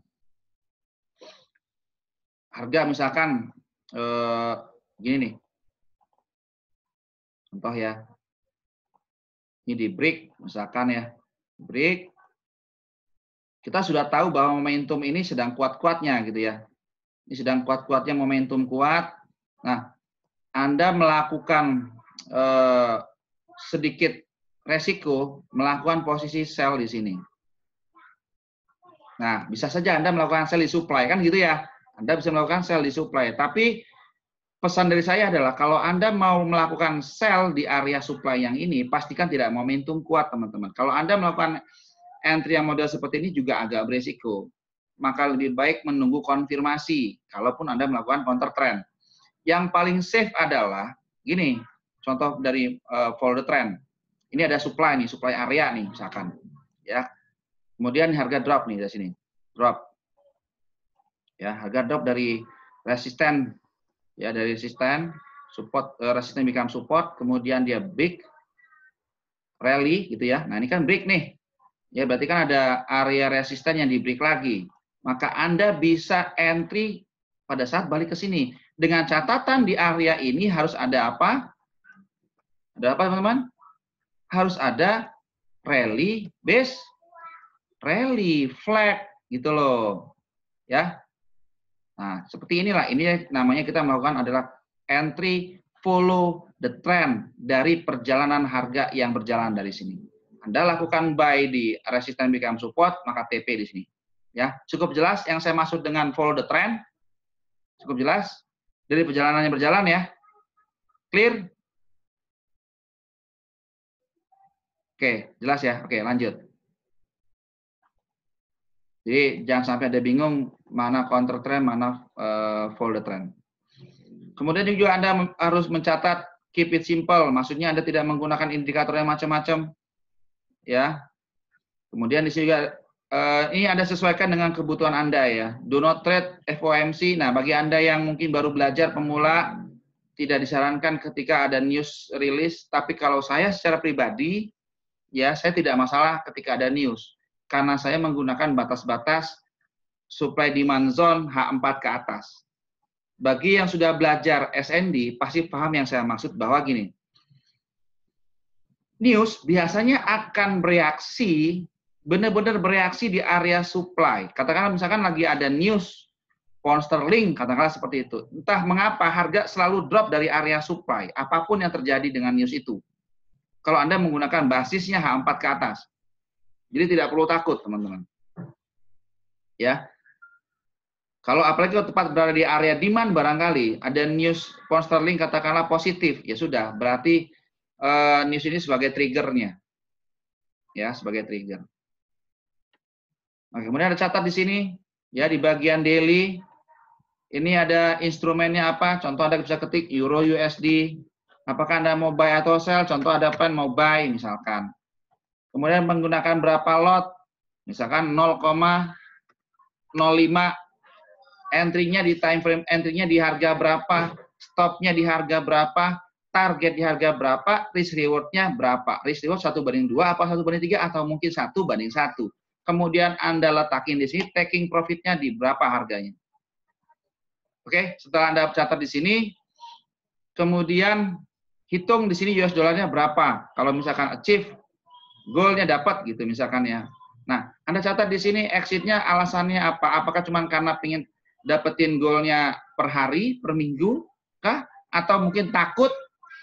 Speaker 1: Harga misalkan eh, gini nih. Contoh ya. Ini di break misalkan ya. Break. Kita sudah tahu bahwa momentum ini sedang kuat-kuatnya gitu ya. Ini sedang kuat-kuatnya momentum kuat. Nah, Anda melakukan eh, sedikit resiko melakukan posisi sell di sini Nah, bisa saja Anda melakukan sell di supply, kan gitu ya. Anda bisa melakukan sell di supply. Tapi pesan dari saya adalah kalau Anda mau melakukan sell di area supply yang ini, pastikan tidak momentum kuat, teman-teman. Kalau Anda melakukan entry yang model seperti ini juga agak beresiko. Maka lebih baik menunggu konfirmasi, kalaupun Anda melakukan counter trend. Yang paling safe adalah, gini, contoh dari uh, eh, follow the trend. Ini ada supply nih, supply area nih misalkan. Ya, Kemudian harga drop nih dari sini. Drop. Ya, harga drop dari resisten ya dari resisten support uh, resisten become support, kemudian dia break rally gitu ya. Nah, ini kan break nih. Ya, berarti kan ada area resisten yang di break lagi. Maka Anda bisa entry pada saat balik ke sini. Dengan catatan di area ini harus ada apa? Ada apa, teman-teman? Harus ada rally base rally, flag gitu loh. Ya. Nah, seperti inilah ini namanya kita melakukan adalah entry follow the trend dari perjalanan harga yang berjalan dari sini. Anda lakukan buy di resistance become support, maka TP di sini. Ya, cukup jelas yang saya maksud dengan follow the trend. Cukup jelas dari perjalanannya berjalan ya. Clear? Oke, jelas ya. Oke, lanjut. Jadi jangan sampai ada bingung mana counter trend, mana uh, folder trend. Kemudian juga Anda harus mencatat keep it simple, maksudnya Anda tidak menggunakan indikator yang macam-macam. Ya. Kemudian di sini juga uh, ini Anda sesuaikan dengan kebutuhan Anda ya. Do not trade FOMC. Nah, bagi Anda yang mungkin baru belajar pemula tidak disarankan ketika ada news release. tapi kalau saya secara pribadi ya saya tidak masalah ketika ada news karena saya menggunakan batas-batas supply demand zone H4 ke atas. Bagi yang sudah belajar SND, pasti paham yang saya maksud bahwa gini, news biasanya akan bereaksi, benar-benar bereaksi di area supply. Katakanlah misalkan lagi ada news pound sterling, katakanlah seperti itu. Entah mengapa harga selalu drop dari area supply, apapun yang terjadi dengan news itu. Kalau Anda menggunakan basisnya H4 ke atas. Jadi tidak perlu takut, teman-teman. Ya. Kalau apalagi kalau tepat berada di area demand barangkali ada news pound sterling katakanlah positif, ya sudah, berarti uh, news ini sebagai triggernya. Ya, sebagai trigger. Oke, kemudian ada catat di sini, ya di bagian daily ini ada instrumennya apa? Contoh ada bisa ketik euro USD. Apakah Anda mau buy atau sell? Contoh ada plan mau buy misalkan. Kemudian menggunakan berapa lot? Misalkan 0,05 entry-nya di time frame entry-nya di harga berapa, stop nya di harga berapa, target di harga berapa, risk reward-nya berapa. Risk reward 1 banding 2, apa 1 banding 3, atau mungkin 1 banding 1. Kemudian Anda letakin di sini, taking profit-nya di berapa harganya. Oke, setelah Anda catat di sini, kemudian hitung di sini US dollarnya berapa. Kalau misalkan achieve, goalnya dapat gitu misalkan ya. Nah, Anda catat di sini exitnya alasannya apa? Apakah cuma karena pengen dapetin goalnya per hari, per minggu, kah? Atau mungkin takut,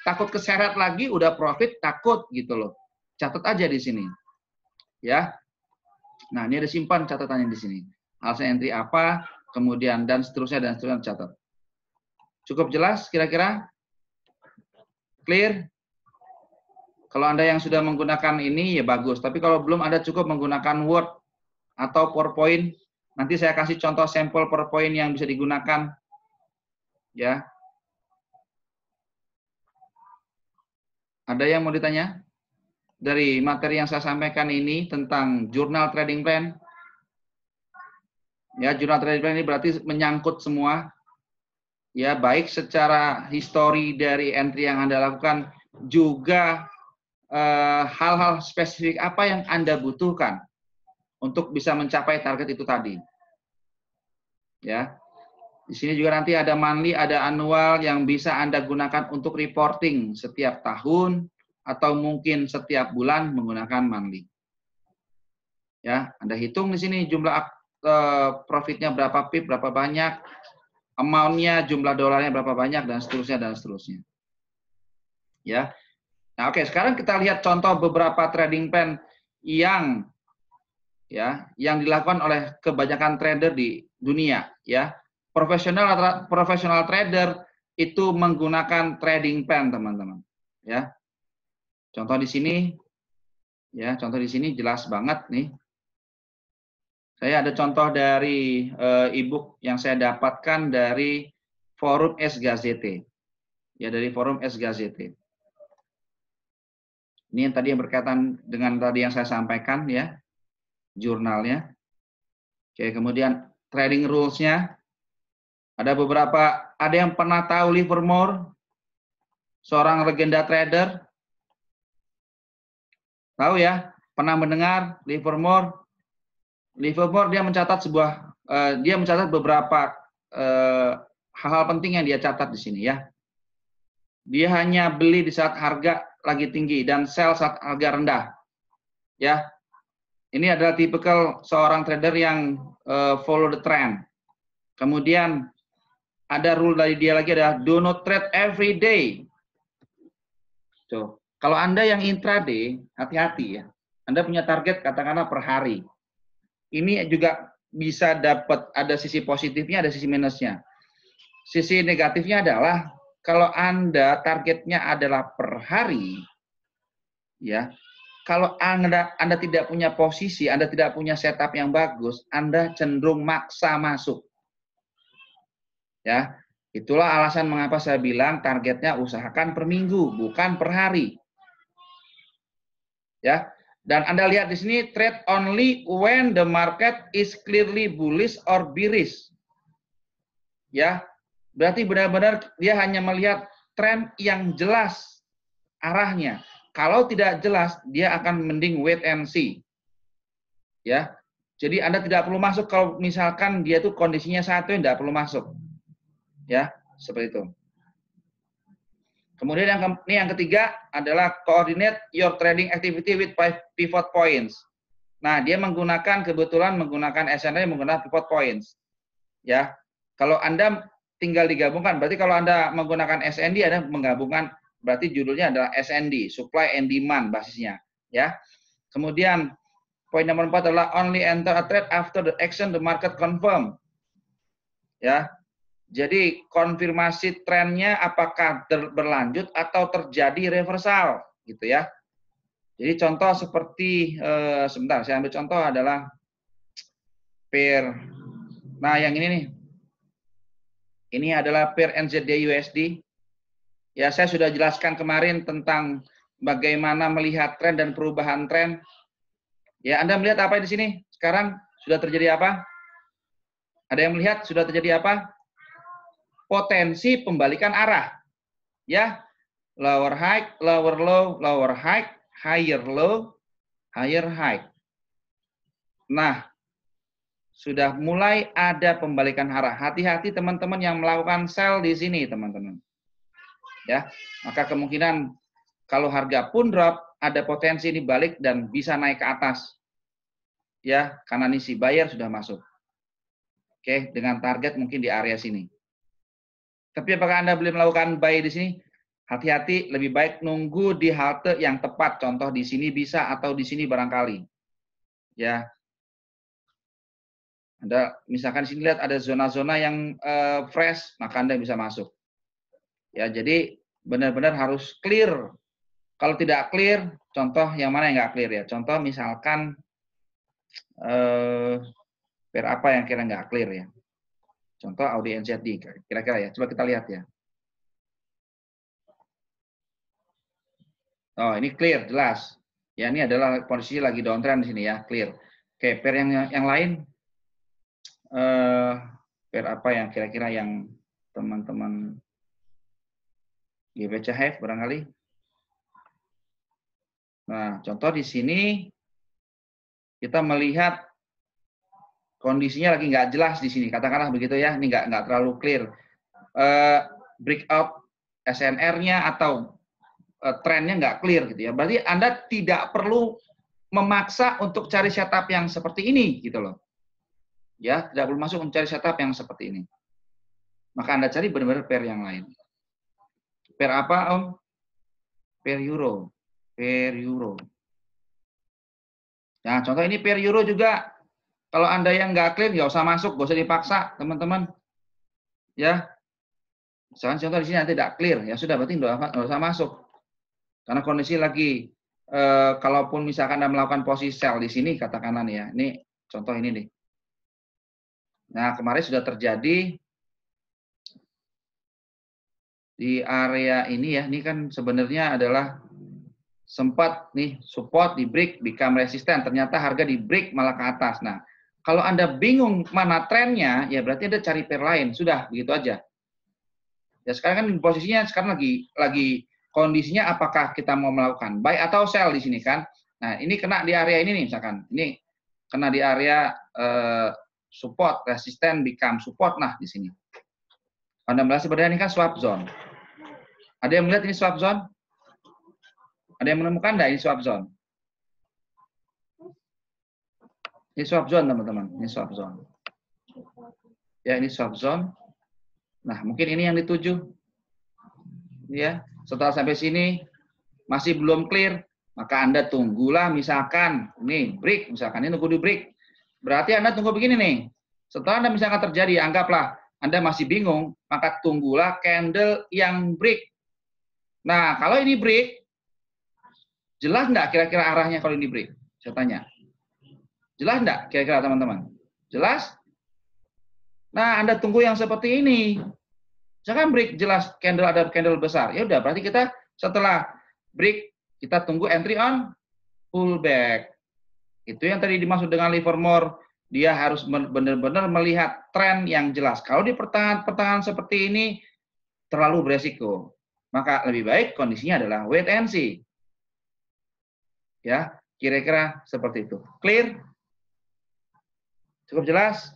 Speaker 1: takut keseret lagi, udah profit, takut gitu loh. Catat aja di sini. Ya. Nah, ini ada simpan catatannya di sini. Alasan entry apa, kemudian dan seterusnya, dan seterusnya catat. Cukup jelas kira-kira? Clear? Kalau Anda yang sudah menggunakan ini ya bagus, tapi kalau belum Anda cukup menggunakan Word atau PowerPoint. Nanti saya kasih contoh sampel PowerPoint yang bisa digunakan. Ya. Ada yang mau ditanya? Dari materi yang saya sampaikan ini tentang jurnal trading plan. Ya, jurnal trading plan ini berarti menyangkut semua ya baik secara histori dari entry yang Anda lakukan juga Eh, hal-hal spesifik apa yang Anda butuhkan untuk bisa mencapai target itu tadi. Ya. Di sini juga nanti ada monthly, ada annual yang bisa Anda gunakan untuk reporting setiap tahun atau mungkin setiap bulan menggunakan monthly. Ya, Anda hitung di sini jumlah eh, profitnya berapa pip, berapa banyak, amountnya, jumlah dolarnya berapa banyak dan seterusnya dan seterusnya. Ya, Nah, oke, okay, sekarang kita lihat contoh beberapa trading plan yang ya, yang dilakukan oleh kebanyakan trader di dunia, ya. Profesional profesional trader itu menggunakan trading plan, teman-teman. Ya. Contoh di sini ya, contoh di sini jelas banget nih. Saya ada contoh dari eh, e-book yang saya dapatkan dari forum SGZT. Ya, dari forum SGZT. Ini yang tadi yang berkaitan dengan tadi yang saya sampaikan ya, jurnalnya. Oke, kemudian trading rules-nya. Ada beberapa, ada yang pernah tahu Livermore, seorang legenda trader. Tahu ya, pernah mendengar Livermore. Livermore dia mencatat sebuah, uh, dia mencatat beberapa hal eh, hal-hal penting yang dia catat di sini ya. Dia hanya beli di saat harga lagi tinggi dan sell saat harga rendah. Ya. Ini adalah tipikal seorang trader yang uh, follow the trend. Kemudian ada rule dari dia lagi adalah do not trade every day. So, Kalau Anda yang intraday, hati-hati ya. Anda punya target katakanlah per hari. Ini juga bisa dapat ada sisi positifnya, ada sisi minusnya. Sisi negatifnya adalah kalau Anda targetnya adalah per hari, ya, kalau Anda Anda tidak punya posisi, Anda tidak punya setup yang bagus, Anda cenderung maksa masuk. Ya, itulah alasan mengapa saya bilang targetnya usahakan per minggu, bukan per hari. Ya. Dan Anda lihat di sini trade only when the market is clearly bullish or bearish. Ya. Berarti benar-benar dia hanya melihat tren yang jelas arahnya. Kalau tidak jelas, dia akan mending wait and see. Ya. Jadi Anda tidak perlu masuk kalau misalkan dia itu kondisinya satu tidak perlu masuk. Ya, seperti itu. Kemudian yang ke, ini yang ketiga adalah coordinate your trading activity with five pivot points. Nah, dia menggunakan kebetulan menggunakan SNR menggunakan pivot points. Ya. Kalau Anda tinggal digabungkan. Berarti kalau Anda menggunakan SND, Anda menggabungkan, berarti judulnya adalah SND, Supply and Demand basisnya. ya. Kemudian, poin nomor empat adalah only enter a trade after the action the market confirm. Ya, jadi konfirmasi trennya apakah berlanjut atau terjadi reversal gitu ya. Jadi contoh seperti eh, sebentar saya ambil contoh adalah pair. Nah yang ini nih ini adalah pair NZD USD. Ya, saya sudah jelaskan kemarin tentang bagaimana melihat tren dan perubahan tren. Ya, Anda melihat apa di sini? Sekarang sudah terjadi apa? Ada yang melihat sudah terjadi apa? Potensi pembalikan arah. Ya, lower high, lower low, lower high, higher low, higher high. Nah, sudah mulai ada pembalikan arah. Hati-hati teman-teman yang melakukan sell di sini, teman-teman. Ya, maka kemungkinan kalau harga pun drop, ada potensi ini balik dan bisa naik ke atas. Ya, karena ini si buyer sudah masuk. Oke, dengan target mungkin di area sini. Tapi apakah Anda belum melakukan buy di sini? Hati-hati, lebih baik nunggu di halte yang tepat. Contoh di sini bisa atau di sini barangkali. Ya, anda misalkan sini lihat ada zona-zona yang uh, fresh, maka Anda bisa masuk. Ya, jadi benar-benar harus clear. Kalau tidak clear, contoh yang mana yang nggak clear ya? Contoh misalkan eh, uh, apa yang kira nggak clear ya? Contoh Audi NZD, kira-kira ya. Coba kita lihat ya. Oh, ini clear, jelas. Ya, ini adalah posisi lagi downtrend di sini ya, clear. Oke, pair yang yang lain uh, eh, PR apa yang kira-kira yang teman-teman GBC have barangkali? Nah, contoh di sini kita melihat kondisinya lagi nggak jelas di sini. Katakanlah begitu ya, ini nggak nggak terlalu clear. Uh, eh, breakout SNR-nya atau uh, eh, trennya nggak clear gitu ya. Berarti Anda tidak perlu memaksa untuk cari setup yang seperti ini gitu loh. Ya, tidak perlu masuk mencari setup yang seperti ini. Maka Anda cari benar-benar pair yang lain. Pair apa, Om? Pair euro. Pair euro. Nah, contoh ini pair euro juga. Kalau Anda yang nggak clear, nggak usah masuk, nggak usah dipaksa, teman-teman. Ya, misalkan contoh di sini nanti tidak clear, ya sudah, berarti nggak usah masuk. Karena kondisi lagi e, kalaupun misalkan Anda melakukan posisi sell di sini, katakanlah nih ya, ini contoh ini nih. Nah, kemarin sudah terjadi di area ini ya. Ini kan sebenarnya adalah sempat nih support di break become resisten. Ternyata harga di break malah ke atas. Nah, kalau Anda bingung mana trennya, ya berarti Anda cari pair lain. Sudah, begitu aja. Ya sekarang kan posisinya sekarang lagi lagi kondisinya apakah kita mau melakukan buy atau sell di sini kan. Nah, ini kena di area ini nih misalkan. Ini kena di area eh, support, resisten become support. Nah, di sini. Anda melihat sebenarnya ini kan swap zone. Ada yang melihat ini swap zone? Ada yang menemukan enggak ini swap zone? Ini swap zone, teman-teman. Ini swap zone. Ya, ini swap zone. Nah, mungkin ini yang dituju. Ya, setelah sampai sini masih belum clear, maka Anda tunggulah misalkan ini break, misalkan ini nunggu di break. Berarti Anda tunggu begini nih. Setelah Anda misalkan terjadi, anggaplah Anda masih bingung, maka tunggulah candle yang break. Nah, kalau ini break, jelas nggak kira-kira arahnya kalau ini break? Saya tanya. Jelas nggak kira-kira teman-teman? Jelas? Nah, Anda tunggu yang seperti ini. Misalkan break jelas candle ada candle besar. Ya udah, berarti kita setelah break kita tunggu entry on pullback. Itu yang tadi dimaksud dengan Livermore. Dia harus benar-benar melihat tren yang jelas. Kalau di pertahanan-pertahanan seperti ini terlalu beresiko. Maka lebih baik kondisinya adalah wait and see. Ya, kira-kira seperti itu. Clear? Cukup jelas?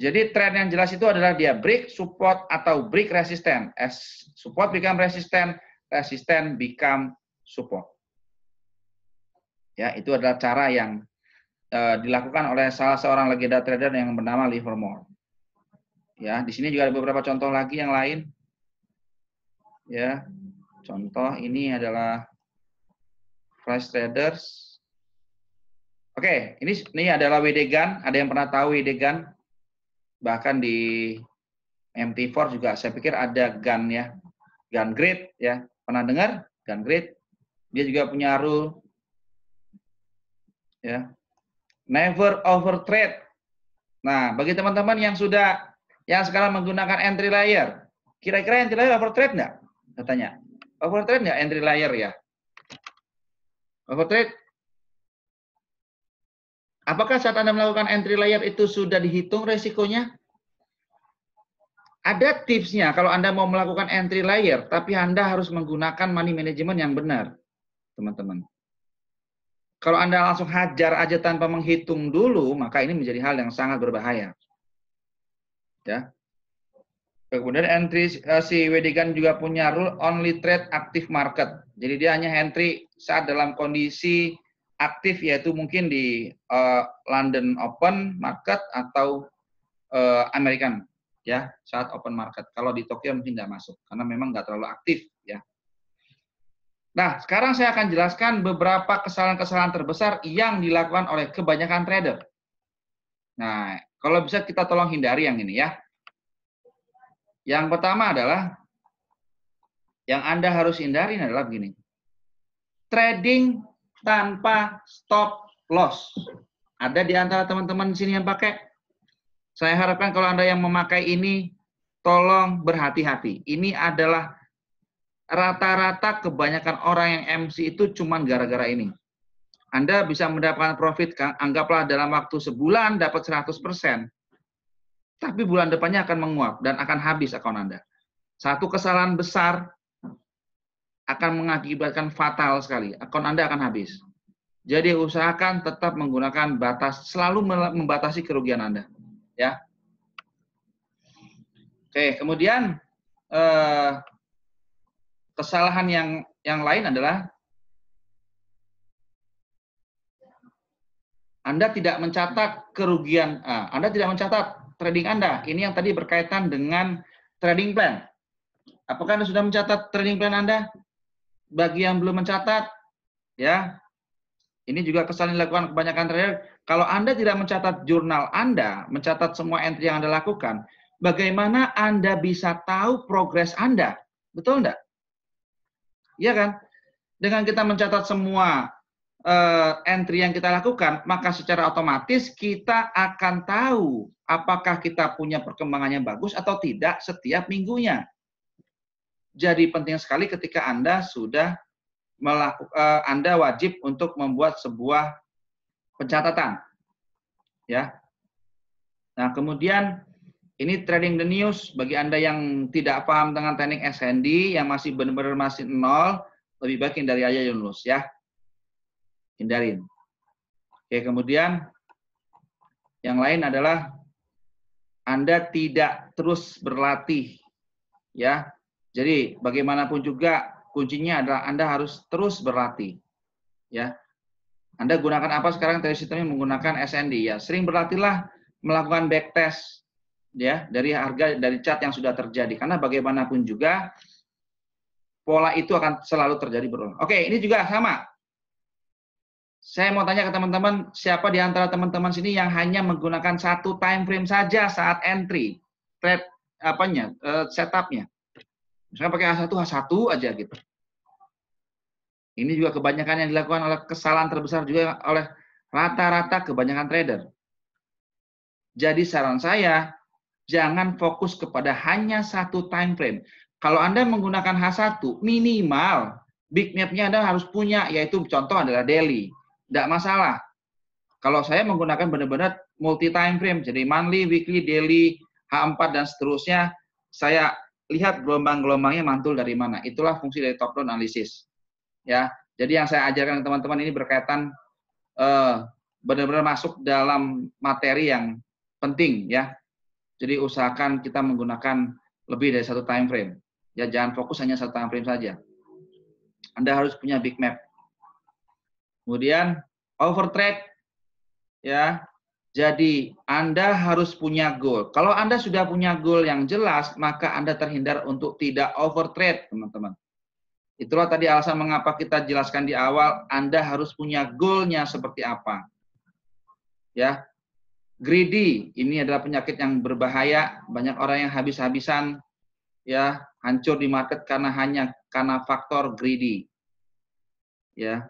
Speaker 1: Jadi tren yang jelas itu adalah dia break support atau break resisten. As support become resistant, resistant become support. Ya, itu adalah cara yang Eh, dilakukan oleh salah seorang legenda trader yang bernama Livermore. Ya, di sini juga ada beberapa contoh lagi yang lain. Ya, contoh ini adalah Flash Traders. Oke, ini ini adalah WD Gun. Ada yang pernah tahu WD Gun? Bahkan di MT4 juga saya pikir ada Gun ya. Gun Grid ya. Pernah dengar? Gun Grid. Dia juga punya rule. Ya, never over trade. Nah, bagi teman-teman yang sudah yang sekarang menggunakan entry layer, kira-kira entry layer over trade nggak? Katanya. Over trade nggak entry layer ya? Over trade? Apakah saat Anda melakukan entry layer itu sudah dihitung resikonya? Ada tipsnya kalau Anda mau melakukan entry layer, tapi Anda harus menggunakan money management yang benar, teman-teman. Kalau Anda langsung hajar aja tanpa menghitung dulu, maka ini menjadi hal yang sangat berbahaya. Ya. Kemudian entry eh, si Wedigan juga punya rule only trade active market. Jadi dia hanya entry saat dalam kondisi aktif yaitu mungkin di uh, London Open market atau uh, American ya saat open market. Kalau di Tokyo mungkin tidak masuk karena memang nggak terlalu aktif ya. Nah, sekarang saya akan jelaskan beberapa kesalahan-kesalahan terbesar yang dilakukan oleh kebanyakan trader. Nah, kalau bisa kita tolong hindari yang ini ya. Yang pertama adalah yang Anda harus hindari adalah begini. Trading tanpa stop loss. Ada di antara teman-teman di sini yang pakai? Saya harapkan kalau Anda yang memakai ini, tolong berhati-hati. Ini adalah rata-rata kebanyakan orang yang MC itu cuma gara-gara ini. Anda bisa mendapatkan profit, anggaplah dalam waktu sebulan dapat 100%. Tapi bulan depannya akan menguap dan akan habis akun Anda. Satu kesalahan besar akan mengakibatkan fatal sekali. Akun Anda akan habis. Jadi usahakan tetap menggunakan batas, selalu membatasi kerugian Anda. Ya. Oke, kemudian eh, Kesalahan yang yang lain adalah Anda tidak mencatat kerugian, ah, Anda tidak mencatat trading Anda. Ini yang tadi berkaitan dengan trading plan. Apakah Anda sudah mencatat trading plan Anda? Bagi yang belum mencatat, ya, ini juga kesalahan dilakukan kebanyakan trader. Kalau Anda tidak mencatat jurnal Anda, mencatat semua entry yang Anda lakukan, bagaimana Anda bisa tahu progres Anda? Betul enggak? Iya kan? Dengan kita mencatat semua uh, entry yang kita lakukan, maka secara otomatis kita akan tahu apakah kita punya perkembangannya bagus atau tidak setiap minggunya. Jadi penting sekali ketika Anda sudah melakukan, uh, eh, Anda wajib untuk membuat sebuah pencatatan. Ya. Nah, kemudian ini trading the news bagi Anda yang tidak paham dengan teknik SND yang masih benar-benar masih nol, lebih baik hindari aja Yunus ya. Hindarin. Oke, kemudian yang lain adalah Anda tidak terus berlatih ya. Jadi bagaimanapun juga kuncinya adalah Anda harus terus berlatih ya. Anda gunakan apa sekarang trading sistemnya menggunakan SND ya. Sering berlatihlah melakukan backtest ya dari harga dari cat yang sudah terjadi karena bagaimanapun juga pola itu akan selalu terjadi berulang. Oke, ini juga sama. Saya mau tanya ke teman-teman, siapa di antara teman-teman sini yang hanya menggunakan satu time frame saja saat entry, trade apanya, eh, setupnya? Misalnya pakai H1, H1 aja gitu. Ini juga kebanyakan yang dilakukan oleh kesalahan terbesar juga oleh rata-rata kebanyakan trader. Jadi saran saya, jangan fokus kepada hanya satu time frame. Kalau Anda menggunakan H1, minimal big map-nya Anda harus punya, yaitu contoh adalah daily. Tidak masalah. Kalau saya menggunakan benar-benar multi time frame, jadi monthly, weekly, daily, H4, dan seterusnya, saya lihat gelombang-gelombangnya mantul dari mana. Itulah fungsi dari top-down analysis. Ya, jadi yang saya ajarkan teman-teman ini berkaitan benar eh, benar-benar masuk dalam materi yang penting ya jadi usahakan kita menggunakan lebih dari satu time frame. Ya jangan fokus hanya satu time frame saja. Anda harus punya big map. Kemudian over trade. ya. Jadi Anda harus punya goal. Kalau Anda sudah punya goal yang jelas, maka Anda terhindar untuk tidak over trade, teman-teman. Itulah tadi alasan mengapa kita jelaskan di awal Anda harus punya goal-nya seperti apa. Ya, Greedy, ini adalah penyakit yang berbahaya, banyak orang yang habis-habisan ya, hancur di market karena hanya karena faktor greedy. Ya.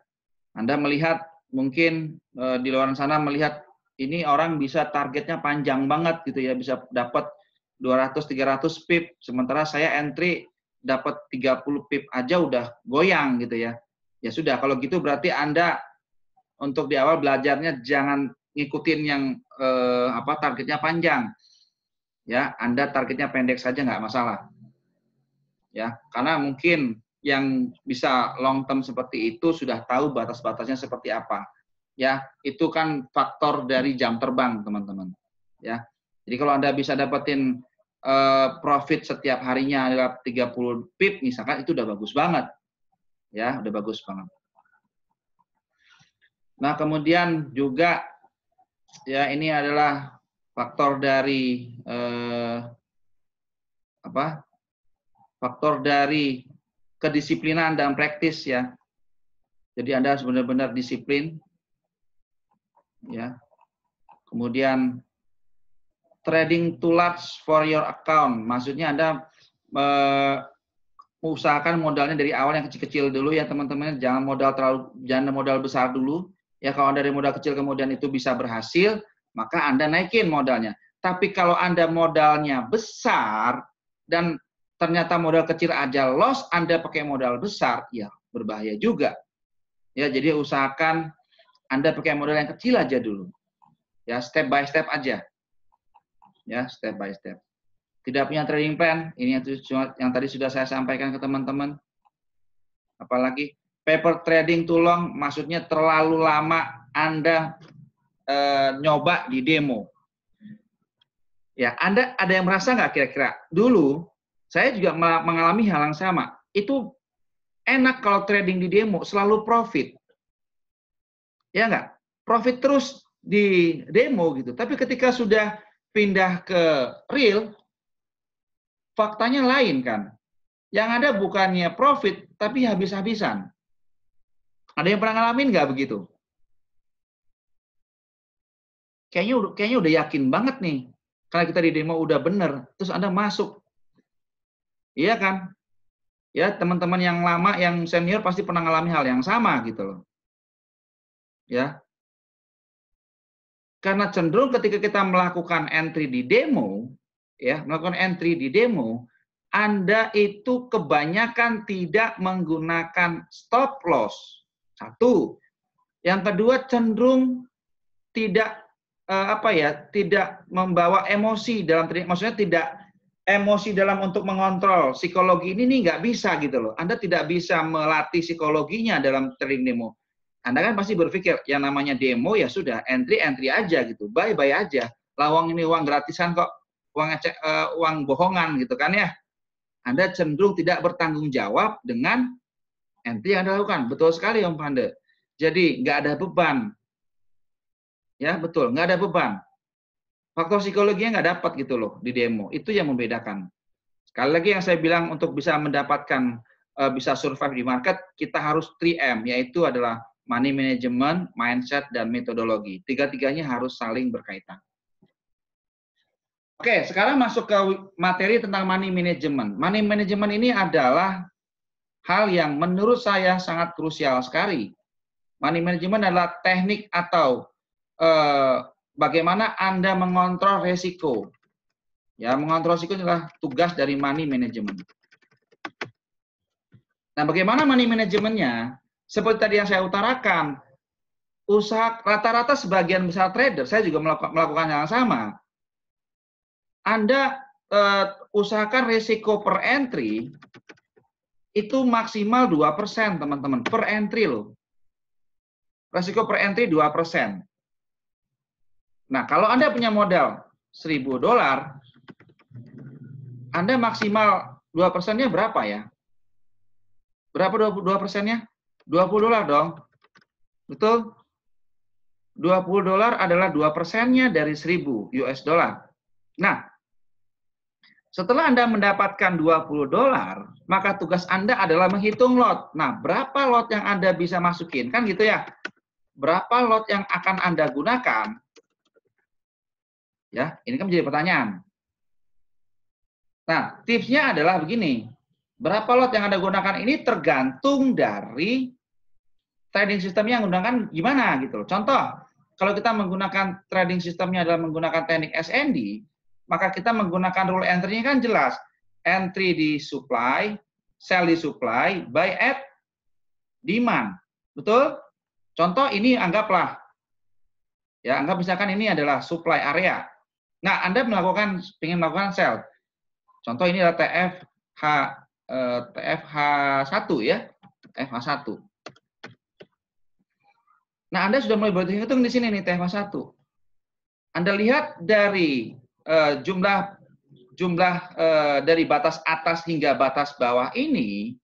Speaker 1: Anda melihat mungkin e, di luar sana melihat ini orang bisa targetnya panjang banget gitu ya, bisa dapat 200 300 pip, sementara saya entry dapat 30 pip aja udah goyang gitu ya. Ya sudah, kalau gitu berarti Anda untuk di awal belajarnya jangan ngikutin yang eh, apa targetnya panjang. Ya, Anda targetnya pendek saja nggak masalah. Ya, karena mungkin yang bisa long term seperti itu sudah tahu batas-batasnya seperti apa. Ya, itu kan faktor dari jam terbang, teman-teman. Ya. Jadi kalau Anda bisa dapetin eh, profit setiap harinya adalah 30 pip misalkan itu udah bagus banget. Ya, udah bagus banget. Nah, kemudian juga ya ini adalah faktor dari eh, apa? Faktor dari kedisiplinan dan praktis ya. Jadi Anda harus benar-benar disiplin ya. Kemudian trading too large for your account. Maksudnya Anda eh, usahakan modalnya dari awal yang kecil-kecil dulu ya teman-teman. Jangan modal terlalu jangan modal besar dulu. Ya kalau dari modal kecil kemudian itu bisa berhasil, maka Anda naikin modalnya. Tapi kalau Anda modalnya besar dan ternyata modal kecil aja loss, Anda pakai modal besar, ya berbahaya juga. Ya, jadi usahakan Anda pakai modal yang kecil aja dulu. Ya, step by step aja. Ya, step by step. Tidak punya trading plan, ini yang, yang tadi sudah saya sampaikan ke teman-teman. Apalagi paper trading too long maksudnya terlalu lama Anda e, nyoba di demo. Ya, Anda ada yang merasa nggak kira-kira? Dulu saya juga mengalami hal yang sama. Itu enak kalau trading di demo, selalu profit. Ya nggak? Profit terus di demo gitu. Tapi ketika sudah pindah ke real, faktanya lain kan. Yang ada bukannya profit, tapi habis-habisan. Ada yang pernah ngalamin nggak begitu? Kayaknya udah, kayaknya udah yakin banget nih. Karena kita di demo udah bener, terus Anda masuk. Iya kan? Ya, teman-teman yang lama, yang senior pasti pernah ngalami hal yang sama gitu loh. Ya. Karena cenderung ketika kita melakukan entry di demo, ya, melakukan entry di demo, anda itu kebanyakan tidak menggunakan stop loss. Satu. Yang kedua cenderung tidak uh, apa ya, tidak membawa emosi dalam maksudnya tidak emosi dalam untuk mengontrol psikologi ini nih nggak bisa gitu loh. Anda tidak bisa melatih psikologinya dalam trading demo. Anda kan pasti berpikir yang namanya demo ya sudah entry entry aja gitu, bye bye aja. Lawang ini uang gratisan kok, uang uh, uang bohongan gitu kan ya. Anda cenderung tidak bertanggung jawab dengan NT yang anda lakukan Betul sekali Om Pande. Jadi nggak ada beban. Ya betul, nggak ada beban. Faktor psikologinya nggak dapat gitu loh di demo. Itu yang membedakan. Sekali lagi yang saya bilang untuk bisa mendapatkan, eh, bisa survive di market, kita harus 3M, yaitu adalah money management, mindset, dan metodologi. Tiga-tiganya harus saling berkaitan. Oke, sekarang masuk ke materi tentang money management. Money management ini adalah hal yang menurut saya sangat krusial sekali. Money management adalah teknik atau eh, bagaimana Anda mengontrol resiko. Ya, mengontrol risiko adalah tugas dari money management. Nah, bagaimana money managementnya? Seperti tadi yang saya utarakan, usaha rata-rata sebagian besar trader, saya juga melakukan yang sama. Anda eh, usahakan risiko per entry itu maksimal 2% teman-teman per entry loh. Resiko per entry 2%. Nah, kalau Anda punya modal 1000 dolar, Anda maksimal 2%-nya berapa ya? Berapa 2%-nya? 20 dolar dong. Betul? 20 dolar adalah 2%-nya dari 1000 US dollar. Nah, setelah Anda mendapatkan 20 dolar, maka tugas Anda adalah menghitung lot. Nah, berapa lot yang Anda bisa masukin? Kan gitu ya. Berapa lot yang akan Anda gunakan? Ya, ini kan menjadi pertanyaan. Nah, tipsnya adalah begini. Berapa lot yang Anda gunakan ini tergantung dari trading system yang gunakan gimana gitu loh. Contoh, kalau kita menggunakan trading sistemnya adalah menggunakan teknik SND, maka kita menggunakan rule entry-nya kan jelas. Entry di supply, sell di supply, buy at demand. Betul? Contoh ini anggaplah ya anggap misalkan ini adalah supply area. Nah, Anda melakukan ingin melakukan sell. Contoh ini adalah TFH eh, TFH1 ya, TFH1. Nah, Anda sudah mulai berhitung di sini nih TFH1. Anda lihat dari Eh, jumlah jumlah eh, dari batas atas hingga batas bawah ini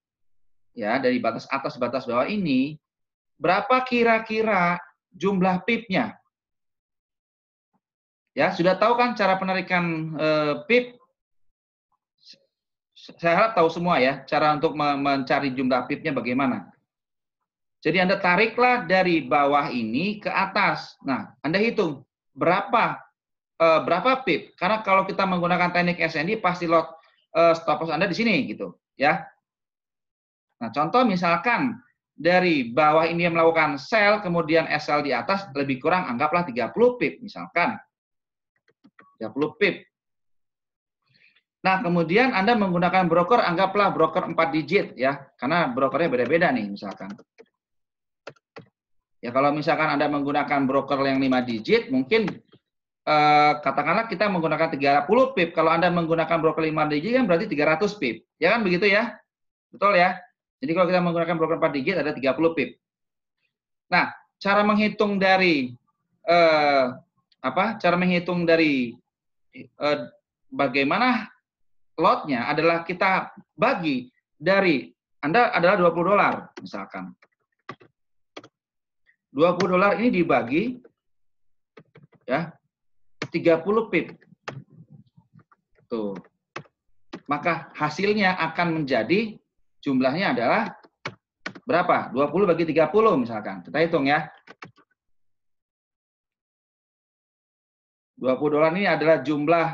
Speaker 1: ya dari batas atas batas bawah ini berapa kira-kira jumlah pipnya ya sudah tahu kan cara penarikan eh, pip saya harap tahu semua ya cara untuk mencari jumlah pipnya bagaimana jadi Anda tariklah dari bawah ini ke atas. Nah, Anda hitung berapa uh, berapa pip? Karena kalau kita menggunakan teknik SND pasti lot uh, eh, stop loss Anda di sini gitu, ya. Nah, contoh misalkan dari bawah ini yang melakukan sell, kemudian SL di atas lebih kurang anggaplah 30 pip misalkan. 30 pip. Nah, kemudian Anda menggunakan broker, anggaplah broker 4 digit ya, karena brokernya beda-beda nih misalkan. Ya, kalau misalkan Anda menggunakan broker yang 5 digit, mungkin Eh, katakanlah kita menggunakan 30 pip, kalau Anda menggunakan broker 5 digit kan berarti 300 pip. Ya kan begitu ya? Betul ya? Jadi kalau kita menggunakan broker 4 digit ada 30 pip. Nah, cara menghitung dari eh, apa? Cara menghitung dari eh, bagaimana lotnya adalah kita bagi dari Anda adalah 20 dolar misalkan. 20 dolar ini dibagi ya 30 pip. Tuh. Maka hasilnya akan menjadi jumlahnya adalah berapa? 20 bagi 30 misalkan. Kita hitung ya. 20 dolar ini adalah jumlah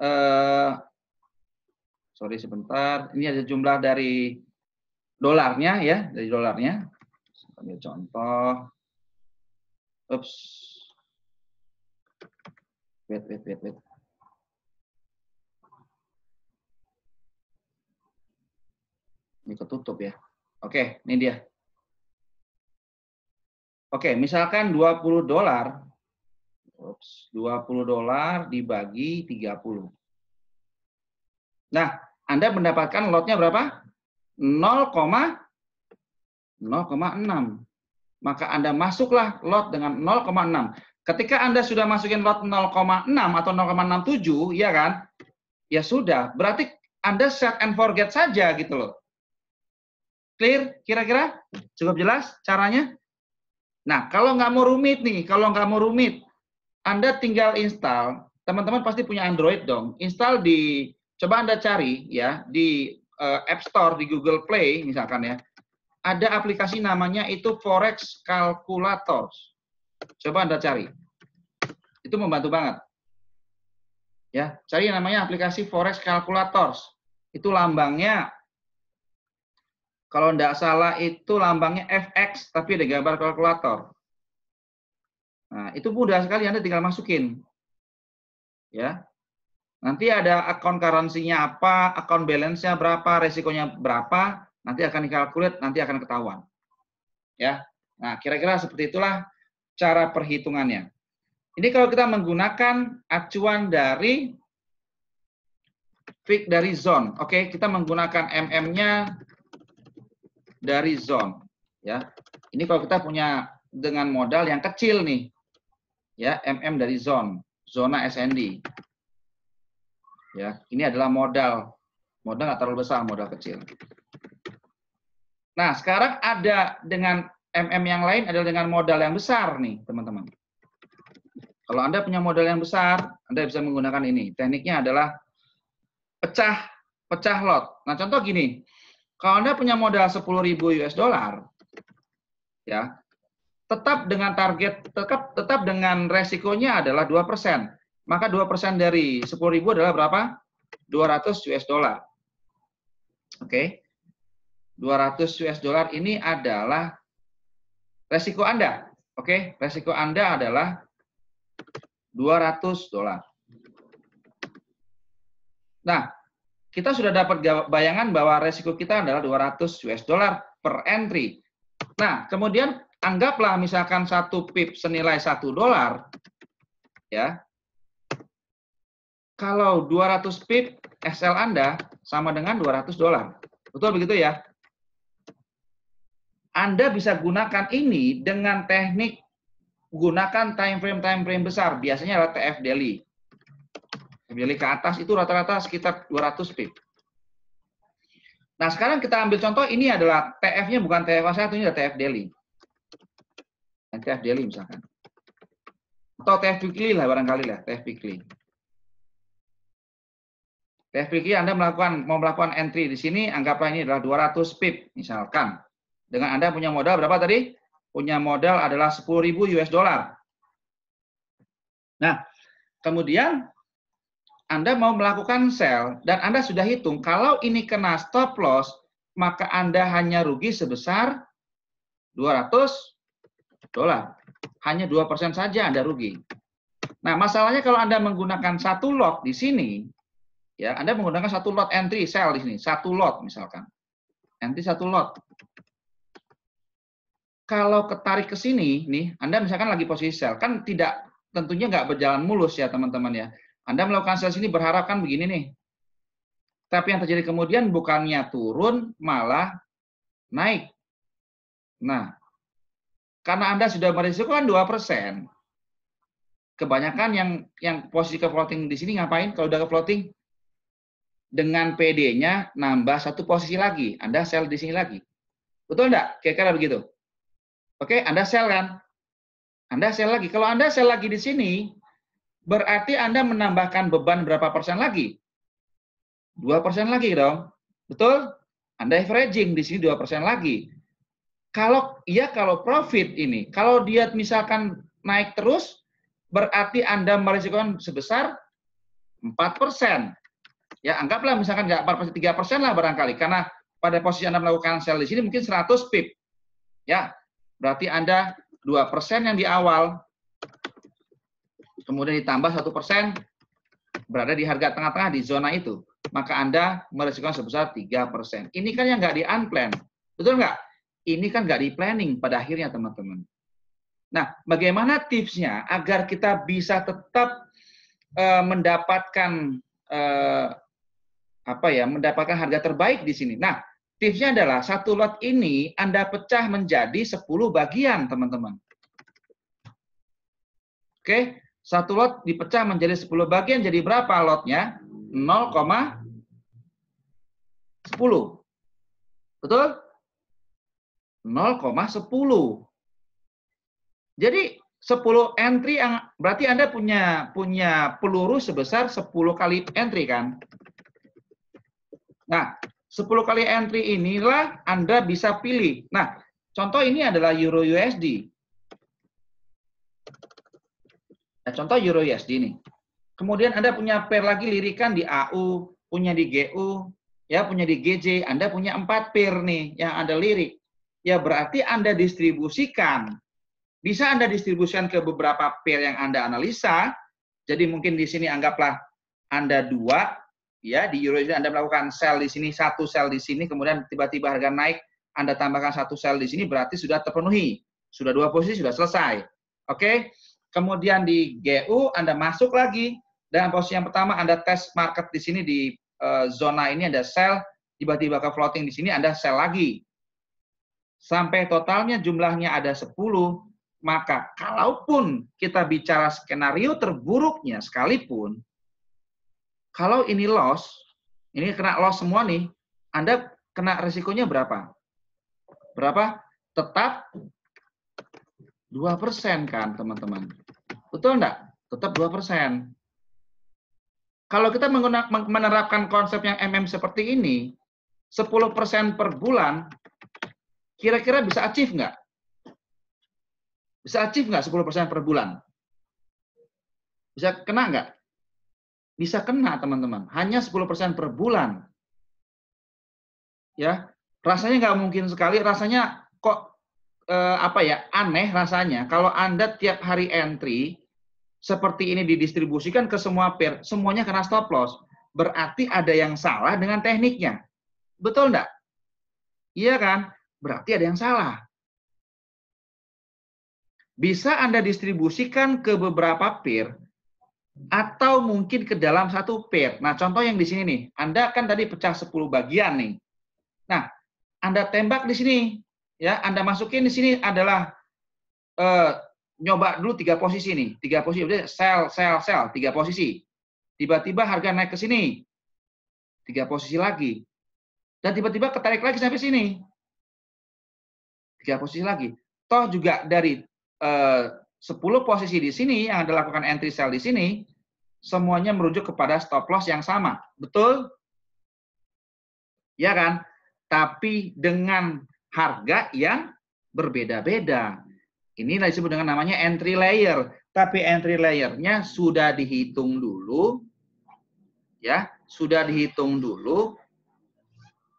Speaker 1: eh, sorry sebentar, ini ada jumlah dari dolarnya ya, dari dolarnya. Ambil contoh. Ups, Wait, wait, wait, wait. Ini ketutup ya. Oke, ini dia. Oke, misalkan 20 dolar. Ups, 20 dolar dibagi 30. Nah, Anda mendapatkan lotnya berapa? 0,6. Maka Anda masuklah lot dengan 0,6. Ketika Anda sudah masukin lot 0,6 atau 0,67, ya kan? Ya sudah, berarti Anda set and forget saja gitu loh. Clear? Kira-kira? Cukup jelas caranya? Nah, kalau nggak mau rumit nih, kalau nggak mau rumit, Anda tinggal install. Teman-teman pasti punya Android dong. Install di, coba Anda cari ya, di uh, App Store, di Google Play misalkan ya. Ada aplikasi namanya itu Forex Calculators. Coba Anda cari. Itu membantu banget. Ya, cari yang namanya aplikasi Forex Calculators. Itu lambangnya kalau tidak salah itu lambangnya FX tapi ada gambar kalkulator. Nah, itu mudah sekali Anda tinggal masukin. Ya. Nanti ada akun currency-nya apa, akun balance-nya berapa, resikonya berapa, nanti akan dikalkulat, nanti akan ketahuan. Ya. Nah, kira-kira seperti itulah cara perhitungannya. Ini kalau kita menggunakan acuan dari fix dari zone. Oke, kita menggunakan MM-nya dari zone, ya. Ini kalau kita punya dengan modal yang kecil nih. Ya, MM dari zone, zona SND. Ya, ini adalah modal. Modal nggak terlalu besar, modal kecil. Nah, sekarang ada dengan MM yang lain adalah dengan modal yang besar nih, teman-teman. Kalau Anda punya modal yang besar, Anda bisa menggunakan ini. Tekniknya adalah pecah pecah lot. Nah, contoh gini. Kalau Anda punya modal 10.000 US dollar, ya. Tetap dengan target tetap tetap dengan resikonya adalah 2%. Maka 2% dari 10.000 adalah berapa? 200 US dollar. Oke. Okay? 200 US dollar ini adalah resiko Anda. Oke, okay? resiko Anda adalah 200 dolar. Nah, kita sudah dapat bayangan bahwa resiko kita adalah 200 US dollar per entry. Nah, kemudian anggaplah misalkan satu pip senilai satu dolar, ya. Kalau 200 pip SL Anda sama dengan 200 dolar. Betul begitu ya? Anda bisa gunakan ini dengan teknik gunakan time frame time frame besar, biasanya adalah TF daily. TF daily ke atas itu rata-rata sekitar 200 pip. Nah, sekarang kita ambil contoh ini adalah TF-nya bukan TF1, ini adalah TF daily. Dan TF daily misalkan. Atau TF weekly lah barangkali lah, TF weekly. TF weekly Anda melakukan mau melakukan entry di sini, anggaplah ini adalah 200 pip misalkan. Dengan Anda punya modal berapa tadi? Punya modal adalah 10.000 US dollar. Nah, kemudian anda mau melakukan sell dan Anda sudah hitung kalau ini kena stop loss maka Anda hanya rugi sebesar 200 dolar. Hanya 2% saja Anda rugi. Nah, masalahnya kalau Anda menggunakan satu lot di sini ya, Anda menggunakan satu lot entry sell di sini, satu lot misalkan. Entry satu lot kalau ketarik ke sini, nih, Anda misalkan lagi posisi sell, kan tidak tentunya nggak berjalan mulus ya teman-teman ya. Anda melakukan sell sini berharap kan begini nih. Tapi yang terjadi kemudian bukannya turun, malah naik. Nah, karena Anda sudah merisiko kan 2%. Kebanyakan yang yang posisi ke floating di sini ngapain kalau udah ke floating? Dengan PD-nya nambah satu posisi lagi. Anda sell di sini lagi. Betul enggak? Kira-kira begitu. Oke, Anda sell kan? Anda sell lagi. Kalau Anda sell lagi di sini, berarti Anda menambahkan beban berapa persen lagi? 2 persen lagi dong. Betul? Anda averaging di sini 2 persen lagi. Kalau ya kalau profit ini, kalau dia misalkan naik terus, berarti Anda merisikokan sebesar 4 persen. Ya, anggaplah misalkan nggak 4 persen, 3 persen lah barangkali. Karena pada posisi Anda melakukan sell di sini mungkin 100 pip. Ya, Berarti Anda 2% yang di awal, kemudian ditambah 1%, berada di harga tengah-tengah di zona itu. Maka Anda meresikokan sebesar 3%. Ini kan yang nggak di unplan. Betul nggak? Ini kan nggak di planning pada akhirnya, teman-teman. Nah, bagaimana tipsnya agar kita bisa tetap uh, mendapatkan uh, apa ya, mendapatkan harga terbaik di sini? Nah, Tipsnya adalah satu lot ini Anda pecah menjadi 10 bagian, teman-teman. Oke, satu lot dipecah menjadi 10 bagian, jadi berapa lotnya? 0,10. Betul? 0,10. Jadi 10 entry berarti Anda punya punya peluru sebesar 10 kali entry kan? Nah, 10 kali entry inilah Anda bisa pilih. Nah, contoh ini adalah Euro USD. Nah, contoh Euro USD ini. Kemudian Anda punya pair lagi lirikan di AU, punya di GU, ya punya di GJ, Anda punya empat pair nih yang Anda lirik. Ya berarti Anda distribusikan. Bisa Anda distribusikan ke beberapa pair yang Anda analisa. Jadi mungkin di sini anggaplah Anda dua, ya di euro Anda melakukan sell di sini satu sell di sini kemudian tiba-tiba harga naik Anda tambahkan satu sell di sini berarti sudah terpenuhi sudah dua posisi sudah selesai oke kemudian di GU Anda masuk lagi dan posisi yang pertama Anda tes market di sini di eh, zona ini ada sell tiba-tiba ke floating di sini Anda sell lagi sampai totalnya jumlahnya ada 10 maka kalaupun kita bicara skenario terburuknya sekalipun kalau ini loss, ini kena loss semua nih, Anda kena resikonya berapa? Berapa? Tetap 2% kan teman-teman. Betul enggak? Tetap 2%. Kalau kita menerapkan konsep yang MM seperti ini, 10% per bulan, kira-kira bisa achieve nggak? Bisa achieve nggak 10% per bulan? Bisa kena nggak? bisa kena teman-teman. Hanya 10% per bulan. Ya, rasanya nggak mungkin sekali. Rasanya kok eh, apa ya aneh rasanya. Kalau anda tiap hari entry seperti ini didistribusikan ke semua pair, semuanya kena stop loss. Berarti ada yang salah dengan tekniknya. Betul nggak? Iya kan? Berarti ada yang salah. Bisa Anda distribusikan ke beberapa peer, atau mungkin ke dalam satu pair. Nah, contoh yang di sini nih, Anda kan tadi pecah 10 bagian nih. Nah, Anda tembak di sini, ya, Anda masukin di sini adalah eh, nyoba dulu tiga posisi nih, tiga posisi, sell, sell, sell, tiga posisi. Tiba-tiba harga naik ke sini, tiga posisi lagi, dan tiba-tiba ketarik lagi sampai sini, tiga posisi lagi. Toh juga dari eh, 10 posisi di sini yang Anda lakukan entry sell di sini, semuanya merujuk kepada stop loss yang sama. Betul? Ya kan? Tapi dengan harga yang berbeda-beda. Ini disebut dengan namanya entry layer. Tapi entry layernya sudah dihitung dulu, ya sudah dihitung dulu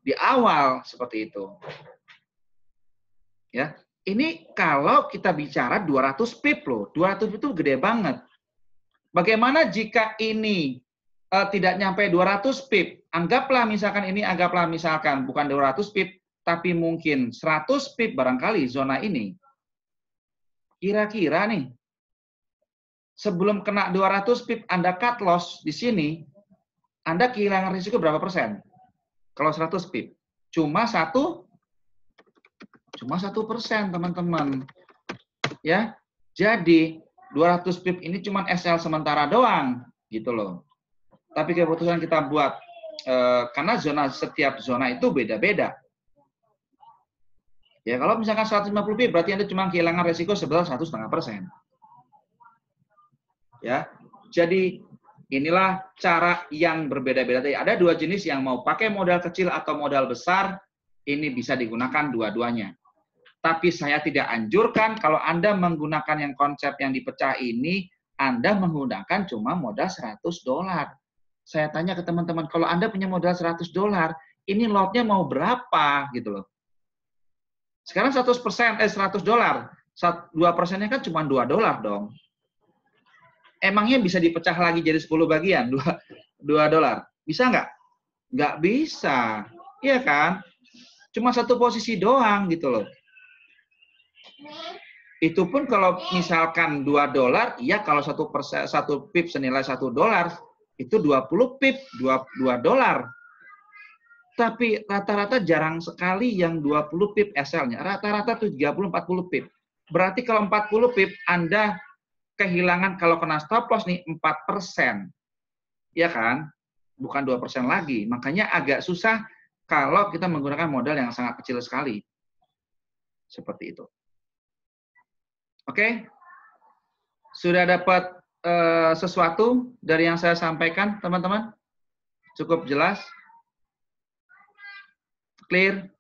Speaker 1: di awal seperti itu. Ya, ini kalau kita bicara 200 pip loh, 200 pip itu gede banget. Bagaimana jika ini uh, tidak nyampe 200 pip? Anggaplah misalkan ini, anggaplah misalkan bukan 200 pip, tapi mungkin 100 pip barangkali zona ini. Kira-kira nih, sebelum kena 200 pip Anda cut loss di sini, anda kehilangan risiko berapa persen? Kalau 100 pip. Cuma satu Cuma satu persen, teman-teman. Ya, jadi 200 pip ini cuma SL sementara doang, gitu loh. Tapi keputusan kita buat e, karena zona setiap zona itu beda-beda. Ya, kalau misalkan 150 pip berarti Anda cuma kehilangan resiko sebesar satu setengah persen. Ya, jadi inilah cara yang berbeda-beda. Ada dua jenis yang mau pakai modal kecil atau modal besar, ini bisa digunakan dua-duanya. Tapi saya tidak anjurkan kalau Anda menggunakan yang konsep yang dipecah ini, Anda menggunakan cuma modal 100 dolar. Saya tanya ke teman-teman, kalau Anda punya modal 100 dolar, ini lotnya mau berapa gitu loh. Sekarang 100% eh 100 dolar, 2 persennya kan cuma 2 dolar dong. Emangnya bisa dipecah lagi jadi 10 bagian, 2, 2 dolar? Bisa nggak? Nggak bisa. Iya kan? Cuma satu posisi doang gitu loh. Itu pun kalau misalkan 2 dolar, ya kalau satu persen, satu pip senilai satu dolar, itu 20 pip, 2, dolar. Tapi rata-rata jarang sekali yang 20 pip SL-nya. Rata-rata 30-40 pip. Berarti kalau 40 pip, Anda kehilangan kalau kena stop loss nih 4 persen. Ya kan? Bukan 2 persen lagi. Makanya agak susah kalau kita menggunakan modal yang sangat kecil sekali. Seperti itu. Oke, sudah dapat uh, sesuatu dari yang saya sampaikan, teman-teman? Cukup jelas? Clear?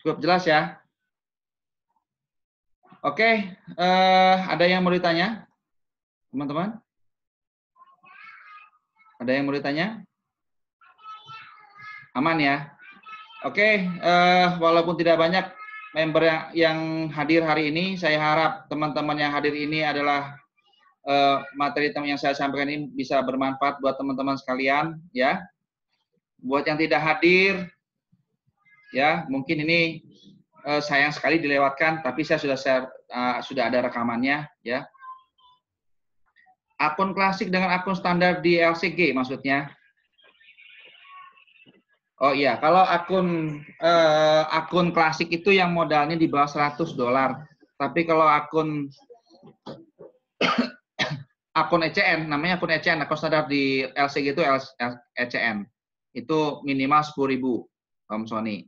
Speaker 1: Cukup jelas ya? Oke, uh, ada yang mau ditanya? Teman-teman? Ada yang mau ditanya? Aman ya? Oke, okay, uh, eh, walaupun tidak banyak member yang, yang hadir hari ini, saya harap teman-teman yang hadir ini adalah uh, materi yang saya sampaikan ini bisa bermanfaat buat teman-teman sekalian, ya. Buat yang tidak hadir, ya mungkin ini uh, sayang sekali dilewatkan, tapi saya sudah share, uh, sudah ada rekamannya, ya. Akun klasik dengan akun standar di LCG maksudnya, Oh iya, kalau akun eh, akun klasik itu yang modalnya di bawah 100 dolar. Tapi kalau akun akun ECN, namanya akun ECN, akun standar di LCG itu ECN. Itu minimal ribu Om Sony.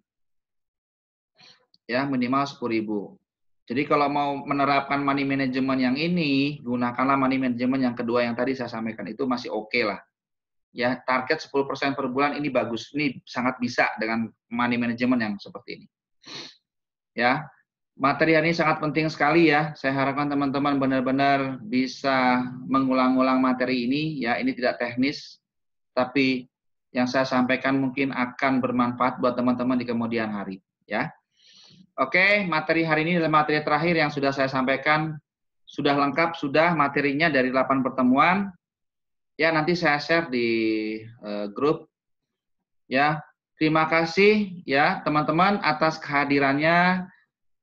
Speaker 1: Ya, minimal ribu. Jadi kalau mau menerapkan money management yang ini, gunakanlah money management yang kedua yang tadi saya sampaikan itu masih oke okay lah ya target 10% per bulan ini bagus. Ini sangat bisa dengan money management yang seperti ini. Ya. Materi ini sangat penting sekali ya. Saya harapkan teman-teman benar-benar bisa mengulang-ulang materi ini ya. Ini tidak teknis tapi yang saya sampaikan mungkin akan bermanfaat buat teman-teman di kemudian hari ya. Oke, materi hari ini adalah materi terakhir yang sudah saya sampaikan. Sudah lengkap, sudah materinya dari 8 pertemuan. Ya, nanti saya share di uh, grup. Ya, terima kasih ya teman-teman atas kehadirannya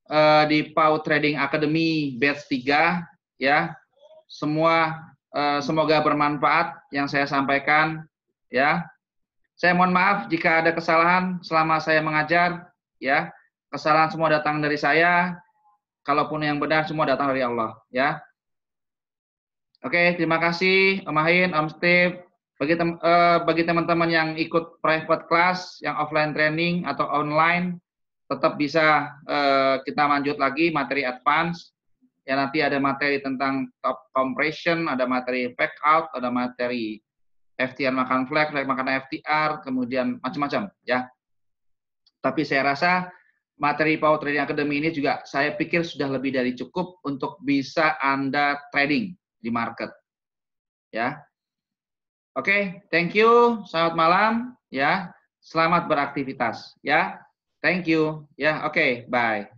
Speaker 1: uh, di Pau Trading Academy Batch 3 ya. Semua uh, semoga bermanfaat yang saya sampaikan ya. Saya mohon maaf jika ada kesalahan selama saya mengajar ya. Kesalahan semua datang dari saya. Kalaupun yang benar semua datang dari Allah ya. Oke, terima kasih Om Ahin, Om Steve. Eh, bagi teman-teman yang ikut private class, yang offline training atau online, tetap bisa eh, kita lanjut lagi materi advance. Ya nanti ada materi tentang top compression, ada materi back out, ada materi FTR makan flag, flag makan FTR, kemudian macam-macam ya. Tapi saya rasa materi Power Trading Academy ini juga saya pikir sudah lebih dari cukup untuk bisa Anda trading di market. Ya. Oke, okay, thank you. Selamat malam ya. Selamat beraktivitas ya. Thank you. Ya, oke, okay, bye.